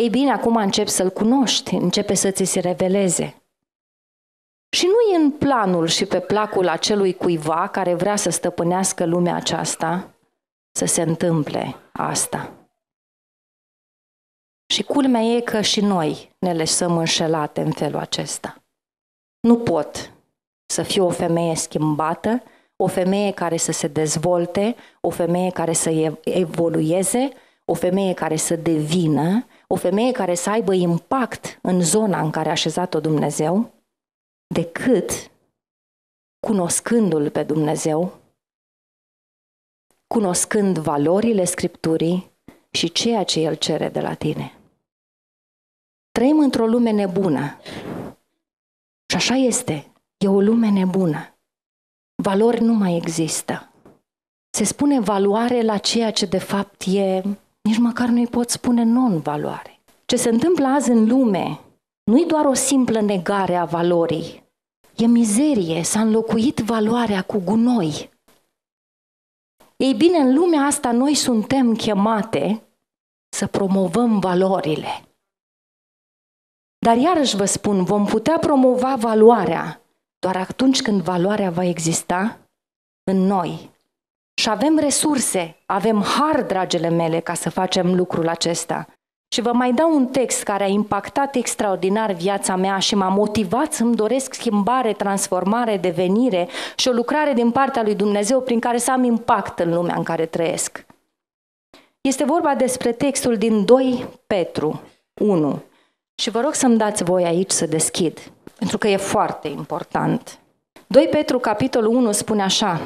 Ei bine, acum începi să-L cunoști, începe să ți se reveleze. Și nu e în planul și pe placul acelui cuiva care vrea să stăpânească lumea aceasta să se întâmple asta. Și culmea e că și noi ne lăsăm înșelate în felul acesta. Nu pot, să fie o femeie schimbată, o femeie care să se dezvolte, o femeie care să evolueze, o femeie care să devină, o femeie care să aibă impact în zona în care a așezat-o Dumnezeu, decât cunoscându-L pe Dumnezeu, cunoscând valorile Scripturii și ceea ce El cere de la tine. Trăim într-o lume nebună. Și așa este. E o lume nebună. Valori nu mai există. Se spune valoare la ceea ce de fapt e, nici măcar nu-i pot spune non-valoare. Ce se întâmplă azi în lume nu-i doar o simplă negare a valorii, e mizerie, s-a înlocuit valoarea cu gunoi. Ei bine, în lumea asta noi suntem chemate să promovăm valorile. Dar iarăși vă spun, vom putea promova valoarea doar atunci când valoarea va exista în noi. Și avem resurse, avem har, dragele mele, ca să facem lucrul acesta. Și vă mai dau un text care a impactat extraordinar viața mea și m-a motivat să-mi doresc schimbare, transformare, devenire și o lucrare din partea lui Dumnezeu prin care să am impact în lumea în care trăiesc. Este vorba despre textul din 2 Petru 1. Și vă rog să-mi dați voi aici să deschid pentru că e foarte important. 2 Petru, capitolul 1, spune așa,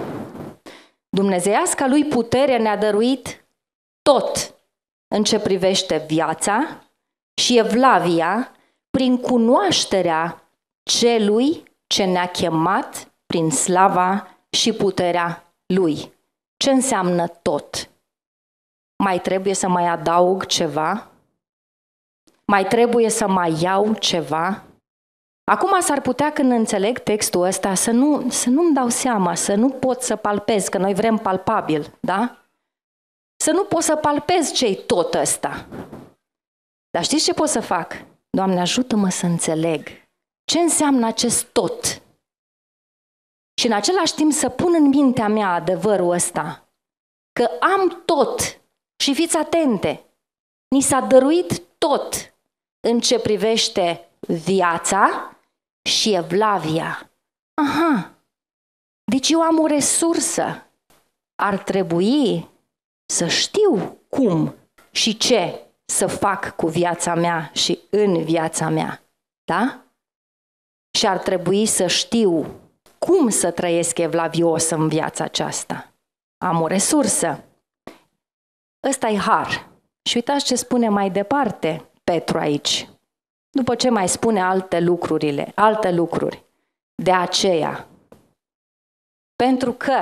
Dumnezeiasca lui putere ne-a dăruit tot în ce privește viața și evlavia prin cunoașterea celui ce ne-a chemat prin slava și puterea lui. Ce înseamnă tot? Mai trebuie să mai adaug ceva? Mai trebuie să mai iau ceva? Acum s-ar putea când înțeleg textul ăsta să, nu, să nu-mi dau seama, să nu pot să palpez, că noi vrem palpabil, da? Să nu pot să palpez ce tot ăsta. Dar știți ce pot să fac? Doamne, ajută-mă să înțeleg ce înseamnă acest tot. Și în același timp să pun în mintea mea adevărul ăsta. Că am tot. Și fiți atente. Ni s-a dăruit tot în ce privește viața, și evlavia. Aha, deci eu am o resursă. Ar trebui să știu cum și ce să fac cu viața mea și în viața mea. Da? Și ar trebui să știu cum să trăiesc evlavios în viața aceasta. Am o resursă. Ăsta e har. Și uitați ce spune mai departe Petru aici după ce mai spune alte lucrurile, alte lucruri. De aceea. Pentru că,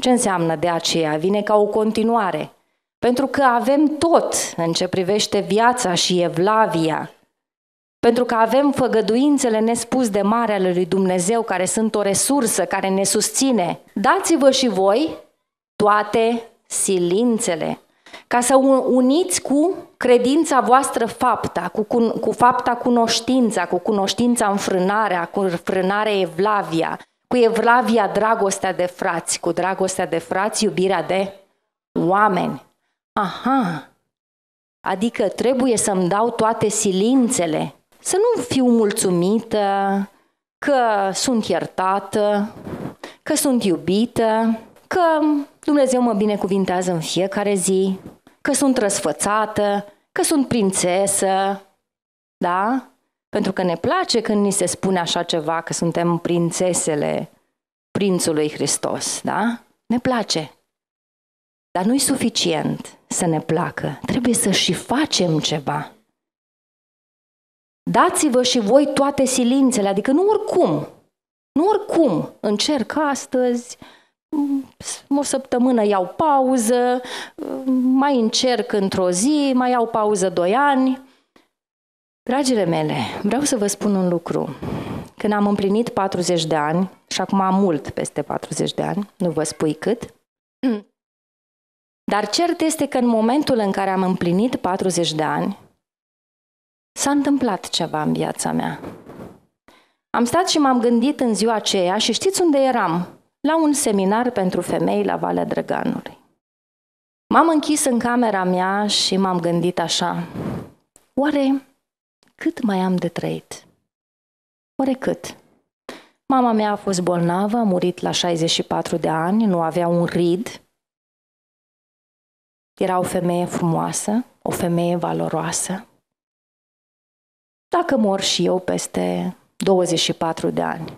ce înseamnă de aceea? Vine ca o continuare. Pentru că avem tot în ce privește viața și evlavia. Pentru că avem făgăduințele nespus de mare ale lui Dumnezeu, care sunt o resursă, care ne susține. Dați-vă și voi toate silințele ca să uniți cu credința voastră fapta, cu, cu, cu fapta cunoștința, cu cunoștința înfrânarea, cu înfrânarea evlavia, cu evlavia dragostea de frați, cu dragostea de frați iubirea de oameni. Aha! Adică trebuie să-mi dau toate silințele, să nu fiu mulțumită, că sunt iertată, că sunt iubită, că Dumnezeu mă binecuvintează în fiecare zi, că sunt răsfățată, că sunt prințesă, da? Pentru că ne place când ni se spune așa ceva, că suntem prințesele Prințului Hristos, da? Ne place. Dar nu-i suficient să ne placă, trebuie să și facem ceva. Dați-vă și voi toate silințele, adică nu oricum, nu oricum, încerc astăzi, o săptămână iau pauză, mai încerc într-o zi, mai iau pauză doi ani. Dragile mele, vreau să vă spun un lucru. Când am împlinit 40 de ani, și acum am mult peste 40 de ani, nu vă spui cât, *clears throat* dar cert este că în momentul în care am împlinit 40 de ani, s-a întâmplat ceva în viața mea. Am stat și m-am gândit în ziua aceea și știți unde eram? la un seminar pentru femei la Valea Drăganului. M-am închis în camera mea și m-am gândit așa, oare cât mai am de trăit? Oare cât? Mama mea a fost bolnavă, a murit la 64 de ani, nu avea un rid. Era o femeie frumoasă, o femeie valoroasă. Dacă mor și eu peste 24 de ani,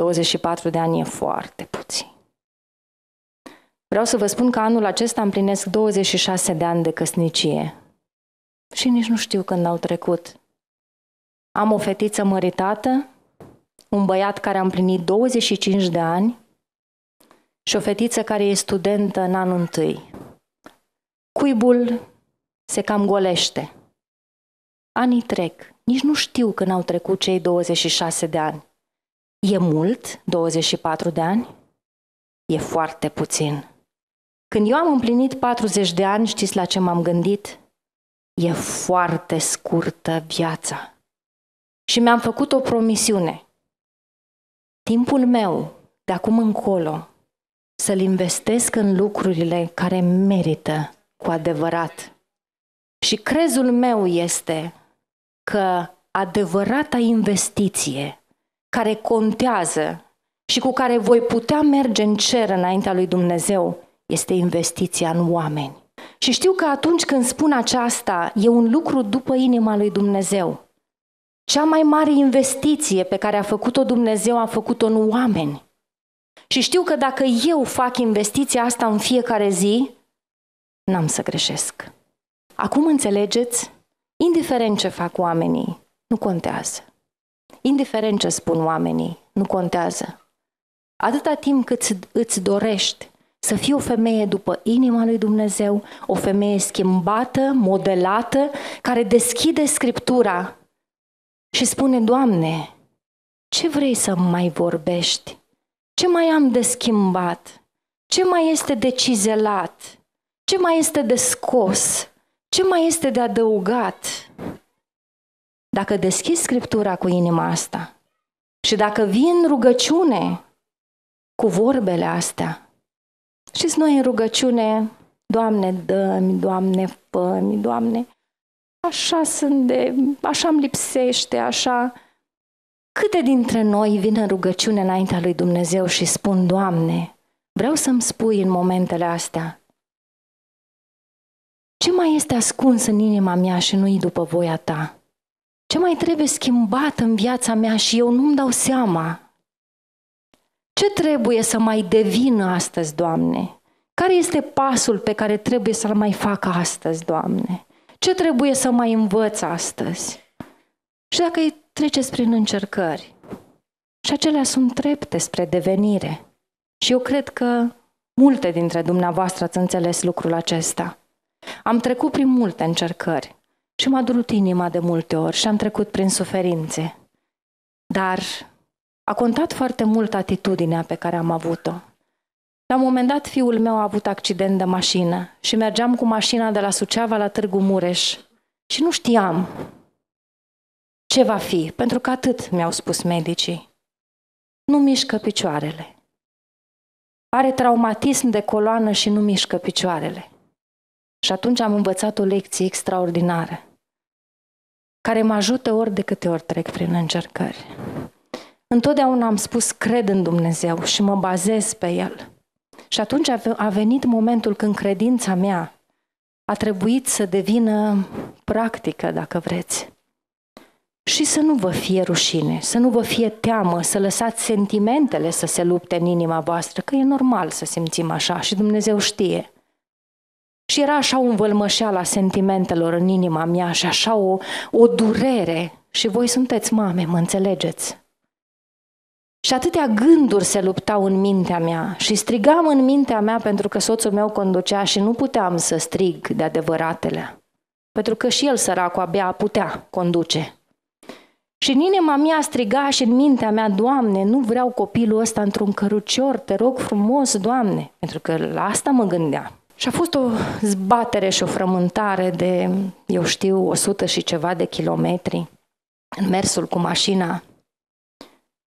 24 de ani e foarte puțin. Vreau să vă spun că anul acesta împlinesc 26 de ani de căsnicie. Și nici nu știu când au trecut. Am o fetiță măritată, un băiat care a împlinit 25 de ani și o fetiță care e studentă în anul întâi. Cuibul se cam golește. Anii trec. Nici nu știu când au trecut cei 26 de ani. E mult, 24 de ani? E foarte puțin. Când eu am împlinit 40 de ani, știți la ce m-am gândit? E foarte scurtă viața. Și mi-am făcut o promisiune. Timpul meu, de acum încolo, să-l investesc în lucrurile care merită cu adevărat. Și crezul meu este că adevărata investiție care contează și cu care voi putea merge în cer înaintea lui Dumnezeu este investiția în oameni. Și știu că atunci când spun aceasta, e un lucru după inima lui Dumnezeu. Cea mai mare investiție pe care a făcut-o Dumnezeu a făcut-o în oameni. Și știu că dacă eu fac investiția asta în fiecare zi, n-am să greșesc. Acum înțelegeți? Indiferent ce fac oamenii, nu contează indiferent ce spun oamenii, nu contează. Atâta timp cât îți dorești să fii o femeie după inima lui Dumnezeu, o femeie schimbată, modelată, care deschide Scriptura și spune, Doamne, ce vrei să mai vorbești? Ce mai am de schimbat? Ce mai este de cizelat? Ce mai este de scos? Ce mai este de adăugat? Dacă deschizi Scriptura cu inima asta și dacă vii rugăciune cu vorbele astea, și noi în rugăciune, Doamne, dă-mi, Doamne, fă-mi, Doamne, așa sunt de, așa îmi lipsește, așa. Câte dintre noi vin în rugăciune înaintea lui Dumnezeu și spun, Doamne, vreau să-mi spui în momentele astea, ce mai este ascuns în inima mea și nu-i după voia ta? Ce mai trebuie schimbat în viața mea și eu nu-mi dau seama? Ce trebuie să mai devină astăzi, Doamne? Care este pasul pe care trebuie să-l mai fac astăzi, Doamne? Ce trebuie să mai învăț astăzi? Și dacă îi treceți prin încercări, și acelea sunt trepte spre devenire. Și eu cred că multe dintre dumneavoastră ați înțeles lucrul acesta. Am trecut prin multe încercări. Și m-a durut inima de multe ori și am trecut prin suferințe. Dar a contat foarte mult atitudinea pe care am avut-o. La un moment dat, fiul meu a avut accident de mașină și mergeam cu mașina de la Suceava la Târgu Mureș și nu știam ce va fi, pentru că atât mi-au spus medicii. Nu mișcă picioarele. Are traumatism de coloană și nu mișcă picioarele. Și atunci am învățat o lecție extraordinară care mă ajută ori de câte ori trec prin încercări. Întotdeauna am spus cred în Dumnezeu și mă bazez pe El. Și atunci a venit momentul când credința mea a trebuit să devină practică, dacă vreți. Și să nu vă fie rușine, să nu vă fie teamă, să lăsați sentimentele să se lupte în inima voastră, că e normal să simțim așa și Dumnezeu știe. Și era așa un vălmășeal a sentimentelor în inima mea și așa o, o durere. Și voi sunteți mame, mă înțelegeți. Și atâtea gânduri se luptau în mintea mea și strigam în mintea mea pentru că soțul meu conducea și nu puteam să strig de adevăratele. Pentru că și el, săracul, abia putea conduce. Și în inima mea striga și în mintea mea, Doamne, nu vreau copilul ăsta într-un cărucior, te rog frumos, Doamne, pentru că la asta mă gândeam. Și a fost o zbatere și o frământare de, eu știu, 100 și ceva de kilometri în mersul cu mașina.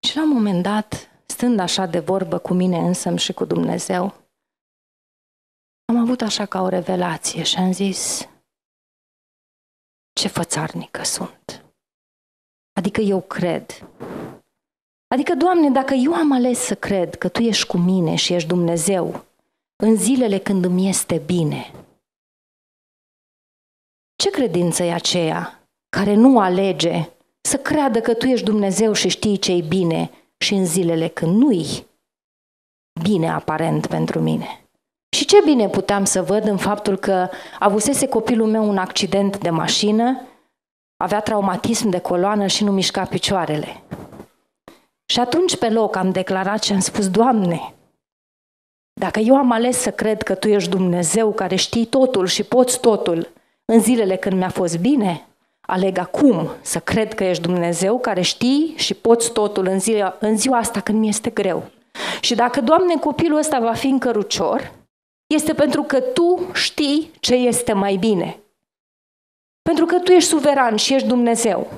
Și la un moment dat, stând așa de vorbă cu mine însă și cu Dumnezeu, am avut așa ca o revelație și am zis, ce fățarnică sunt. Adică eu cred. Adică, Doamne, dacă eu am ales să cred că Tu ești cu mine și ești Dumnezeu, în zilele când îmi este bine. Ce credință e aceea care nu alege să creadă că tu ești Dumnezeu și știi ce-i bine și în zilele când nu-i bine aparent pentru mine? Și ce bine puteam să văd în faptul că avusese copilul meu un accident de mașină, avea traumatism de coloană și nu mișca picioarele. Și atunci pe loc am declarat și am spus, Doamne, dacă eu am ales să cred că tu ești Dumnezeu care știi totul și poți totul, în zilele când mi-a fost bine, aleg acum să cred că ești Dumnezeu care știi și poți totul în ziua, în ziua asta când mi-este greu. Și dacă, Doamne, copilul ăsta va fi în cărucior, este pentru că Tu știi ce este mai bine. Pentru că Tu ești suveran și ești Dumnezeu.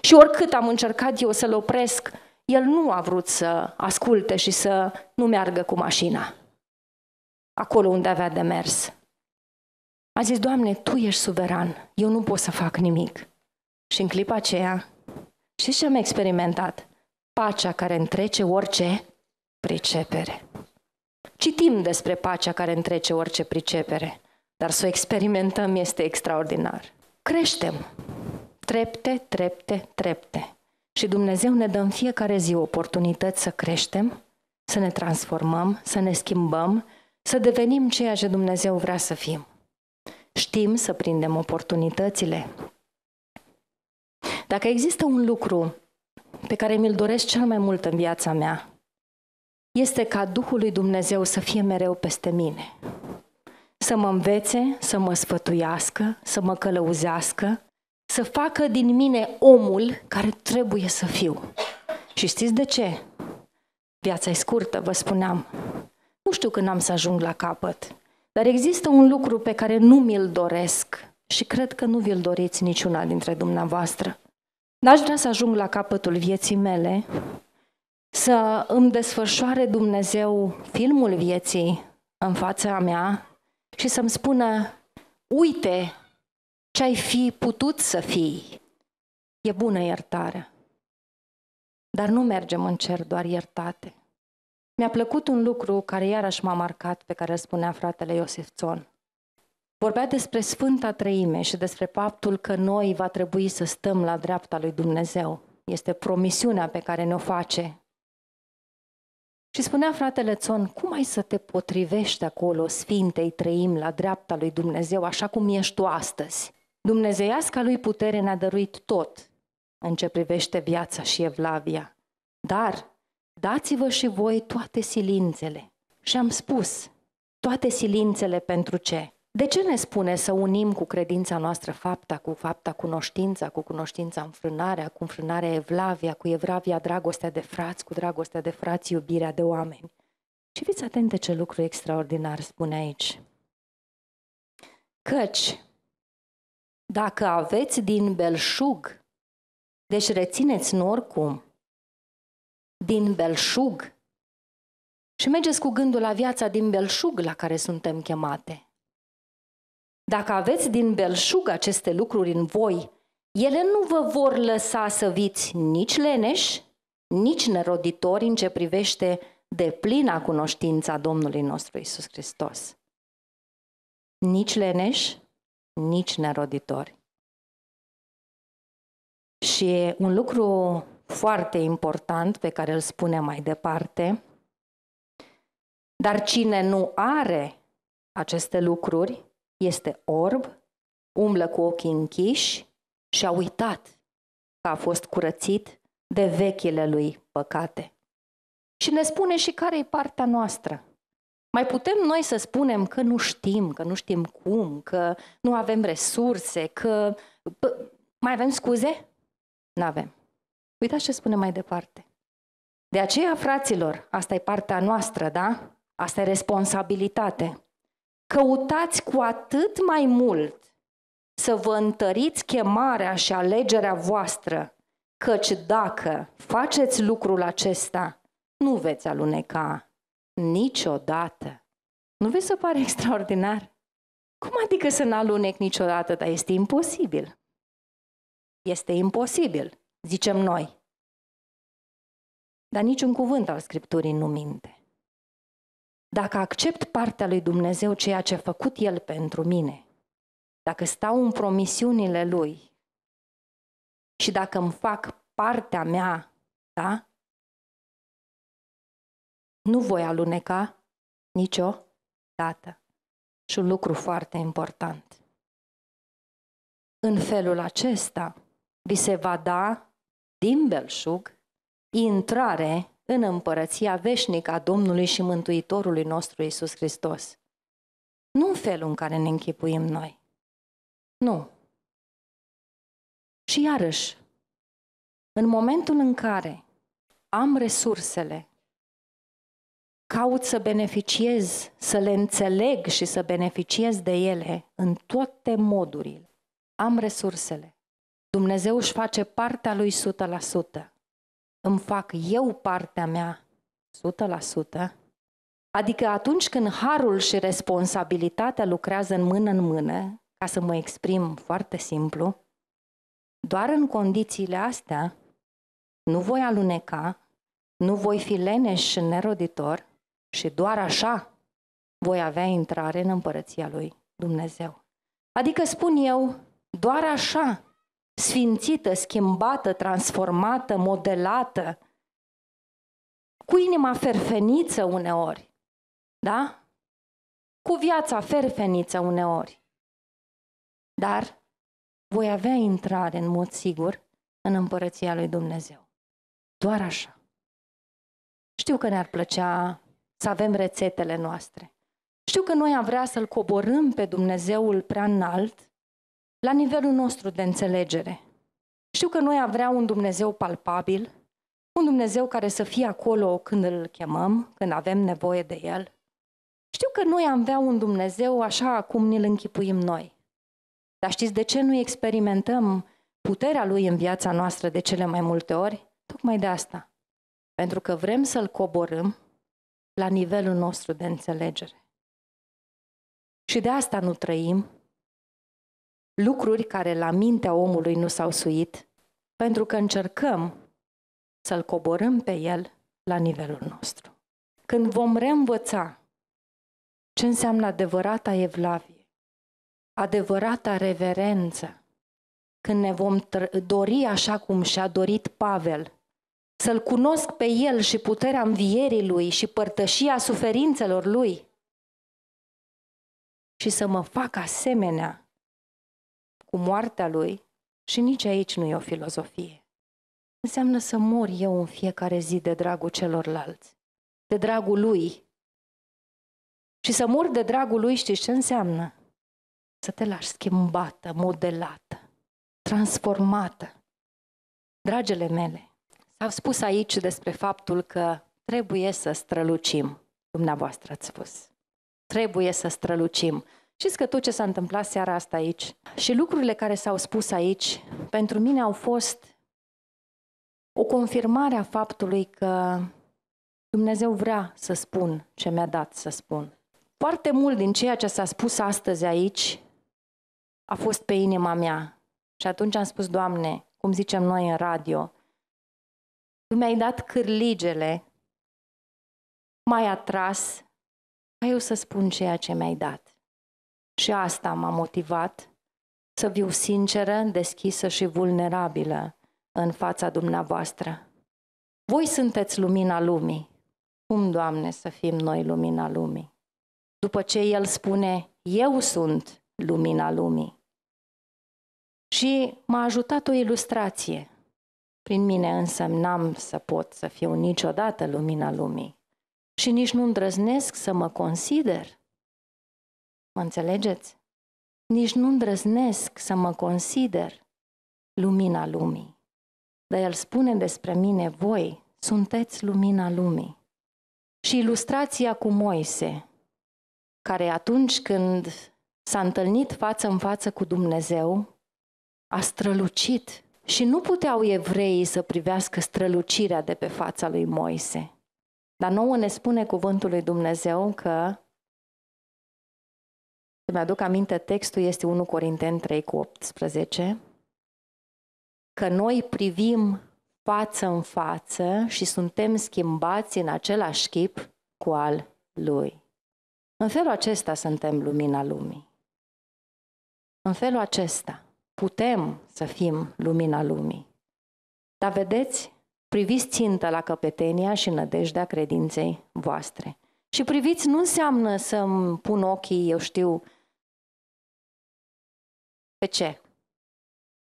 Și oricât am încercat eu să-L opresc, El nu a vrut să asculte și să nu meargă cu mașina acolo unde avea de mers. A zis, Doamne, Tu ești suveran, eu nu pot să fac nimic. Și în clipa aceea, știți ce am experimentat? Pacea care întrece orice pricepere. Citim despre pacea care întrece orice pricepere, dar să o experimentăm este extraordinar. Creștem trepte, trepte, trepte. Și Dumnezeu ne dă în fiecare zi oportunități să creștem, să ne transformăm, să ne schimbăm să devenim ceea ce Dumnezeu vrea să fim. Știm să prindem oportunitățile. Dacă există un lucru pe care mi-l doresc cel mai mult în viața mea, este ca Duhul lui Dumnezeu să fie mereu peste mine. Să mă învețe, să mă sfătuiască, să mă călăuzească, să facă din mine omul care trebuie să fiu. Și știți de ce? Viața e scurtă, vă spuneam nu știu când am să ajung la capăt, dar există un lucru pe care nu mi-l doresc și cred că nu vi-l doriți niciuna dintre dumneavoastră. N-aș vrea să ajung la capătul vieții mele, să îmi desfășoare Dumnezeu filmul vieții în fața mea și să-mi spună, uite ce ai fi putut să fii. E bună iertarea. Dar nu mergem în cer doar iertate. Mi-a plăcut un lucru care iarăși m-a marcat, pe care îl spunea fratele Iosif Țon. Vorbea despre Sfânta Trăime și despre faptul că noi va trebui să stăm la dreapta lui Dumnezeu. Este promisiunea pe care ne-o face. Și spunea fratele Țon, cum ai să te potrivești acolo Sfintei Trăim la dreapta lui Dumnezeu, așa cum ești tu astăzi? Dumnezeiasca lui putere ne-a dăruit tot în ce privește viața și evlavia. Dar dați-vă și voi toate silințele. Și am spus, toate silințele pentru ce? De ce ne spune să unim cu credința noastră fapta, cu fapta cunoștința, cu cunoștința înfrânarea, cu înfrânarea evlavia, cu evravia dragostea de frați, cu dragostea de frați iubirea de oameni? Și fiți atente ce lucru extraordinar spune aici. Căci, dacă aveți din belșug, deci rețineți nu oricum, din belșug și mergeți cu gândul la viața din belșug la care suntem chemate. Dacă aveți din belșug aceste lucruri în voi, ele nu vă vor lăsa să viți nici leneși, nici neroditori în ce privește de plina cunoștința Domnului nostru Isus Hristos. Nici leneși, nici neroditori. Și un lucru foarte important pe care îl spune mai departe. Dar cine nu are aceste lucruri este orb, umblă cu ochii închiși și a uitat că a fost curățit de vechile lui păcate. Și ne spune și care e partea noastră. Mai putem noi să spunem că nu știm, că nu știm cum, că nu avem resurse, că mai avem scuze? Nu avem. Uitați ce spune mai departe. De aceea, fraților, asta e partea noastră, da? Asta e responsabilitate. Căutați cu atât mai mult să vă întăriți chemarea și alegerea voastră, căci dacă faceți lucrul acesta, nu veți aluneca niciodată. Nu vei să pare *laughs* extraordinar? Cum adică să nu alunec niciodată, dar este imposibil? Este imposibil zicem noi. Dar niciun cuvânt al Scripturii nu minte. Dacă accept partea lui Dumnezeu ceea ce a făcut El pentru mine, dacă stau în promisiunile Lui și dacă îmi fac partea mea, da? Nu voi aluneca niciodată. Și un lucru foarte important. În felul acesta vi se va da din belșug intrare în împărăția veșnică a Domnului și Mântuitorului nostru Isus Hristos. Nu în felul în care ne închipuim noi. Nu. Și iarăși, în momentul în care am resursele, caut să beneficiez, să le înțeleg și să beneficiez de ele în toate modurile. Am resursele. Dumnezeu își face partea lui 100%. Îmi fac eu partea mea 100%. Adică atunci când harul și responsabilitatea lucrează în mână în mână, ca să mă exprim foarte simplu, doar în condițiile astea nu voi aluneca, nu voi fi leneș și neroditor și doar așa voi avea intrare în împărăția lui Dumnezeu. Adică spun eu, doar așa sfințită, schimbată, transformată, modelată, cu inima ferfeniță uneori, da? Cu viața ferfeniță uneori. Dar voi avea intrare în mod sigur în împărăția lui Dumnezeu. Doar așa. Știu că ne-ar plăcea să avem rețetele noastre. Știu că noi am vrea să-L coborâm pe Dumnezeul prea înalt la nivelul nostru de înțelegere. Știu că noi avea un Dumnezeu palpabil, un Dumnezeu care să fie acolo când îl chemăm, când avem nevoie de El. Știu că noi am avea un Dumnezeu așa cum ne-l închipuim noi. Dar știți de ce nu experimentăm puterea Lui în viața noastră de cele mai multe ori? Tocmai de asta. Pentru că vrem să-L coborâm la nivelul nostru de înțelegere. Și de asta nu trăim, lucruri care la mintea omului nu s-au suit, pentru că încercăm să-l coborâm pe el la nivelul nostru. Când vom reînvăța ce înseamnă adevărata evlavie, adevărata reverență, când ne vom dori așa cum și-a dorit Pavel, să-l cunosc pe el și puterea învierii lui și părtășia suferințelor lui și să mă fac asemenea cu moartea lui și nici aici nu e o filozofie. Înseamnă să mor eu în fiecare zi de dragul celorlalți, de dragul lui. Și să mor de dragul lui știi ce înseamnă? Să te lași schimbată, modelată, transformată. Dragele mele, s-au spus aici despre faptul că trebuie să strălucim. Dumneavoastră ați spus. Trebuie să strălucim. Știți că tot ce s-a întâmplat seara asta aici și lucrurile care s-au spus aici, pentru mine au fost o confirmare a faptului că Dumnezeu vrea să spun ce mi-a dat să spun. Foarte mult din ceea ce s-a spus astăzi aici a fost pe inima mea. Și atunci am spus, Doamne, cum zicem noi în radio, Tu mi-ai dat cârligele, m-ai atras, ca eu să spun ceea ce mi-ai dat. Și asta m-a motivat să viu sinceră, deschisă și vulnerabilă în fața dumneavoastră. Voi sunteți lumina lumii. Cum, Doamne, să fim noi lumina lumii? După ce El spune, eu sunt lumina lumii. Și m-a ajutat o ilustrație. Prin mine însă n-am să pot să fiu niciodată lumina lumii și nici nu îndrăznesc să mă consider Mă înțelegeți? Nici nu îndrăznesc să mă consider lumina lumii. Dar el spune despre mine, voi sunteți lumina lumii. Și ilustrația cu Moise, care atunci când s-a întâlnit față în față cu Dumnezeu, a strălucit și nu puteau evreii să privească strălucirea de pe fața lui Moise. Dar nouă ne spune cuvântul lui Dumnezeu că îmi aduc aminte, textul este 1 Corinteni 3 cu 18, că noi privim față în față și suntem schimbați în același chip cu al lui. În felul acesta suntem lumina lumii. În felul acesta putem să fim lumina lumii. Dar vedeți, priviți țintă la căpetenia și nădejdea credinței voastre. Și priviți nu înseamnă să-mi pun ochii, eu știu, pe ce?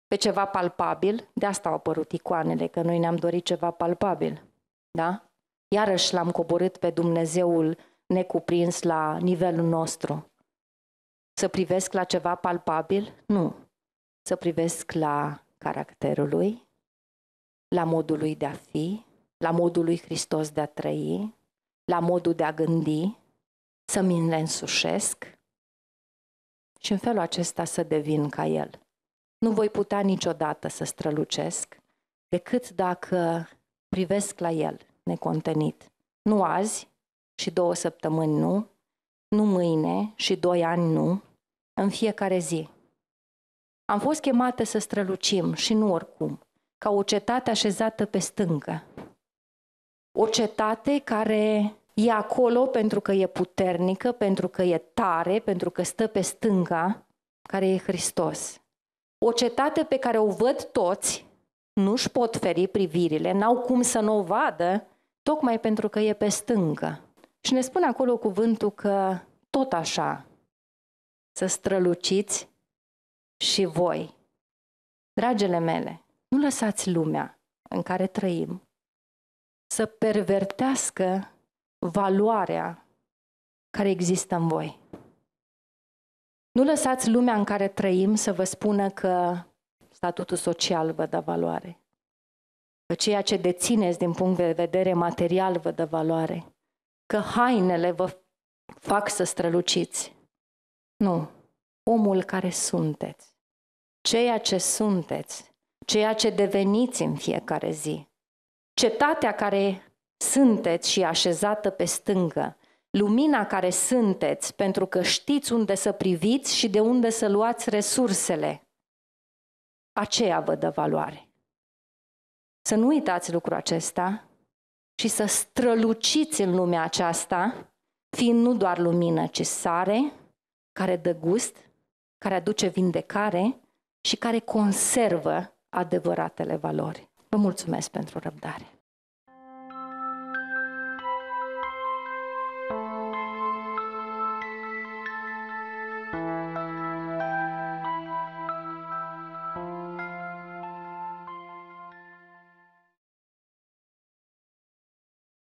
Pe ceva palpabil? De asta au apărut icoanele, că noi ne-am dorit ceva palpabil. Da? Iarăși l-am coborât pe Dumnezeul necuprins la nivelul nostru. Să privesc la ceva palpabil? Nu. Să privesc la caracterul lui, la modul lui de a fi, la modul lui Hristos de a trăi, la modul de a gândi, să mi însușesc, și în felul acesta să devin ca el. Nu voi putea niciodată să strălucesc decât dacă privesc la el necontenit. Nu azi și două săptămâni nu, nu mâine și doi ani nu, în fiecare zi. Am fost chemată să strălucim și nu oricum, ca o cetate așezată pe stâncă. O cetate care e acolo pentru că e puternică, pentru că e tare, pentru că stă pe stânga, care e Hristos. O cetate pe care o văd toți, nu-și pot feri privirile, n-au cum să nu o vadă, tocmai pentru că e pe stângă. Și ne spune acolo cuvântul că tot așa să străluciți și voi. Dragele mele, nu lăsați lumea în care trăim să pervertească valoarea care există în voi. Nu lăsați lumea în care trăim să vă spună că statutul social vă dă valoare, că ceea ce dețineți din punct de vedere material vă dă valoare, că hainele vă fac să străluciți. Nu. Omul care sunteți, ceea ce sunteți, ceea ce deveniți în fiecare zi, cetatea care sunteți și așezată pe stângă, lumina care sunteți, pentru că știți unde să priviți și de unde să luați resursele. Aceea vă dă valoare. Să nu uitați lucrul acesta și să străluciți în lumea aceasta, fiind nu doar lumină, ci sare, care dă gust, care aduce vindecare și care conservă adevăratele valori. Vă mulțumesc pentru răbdare.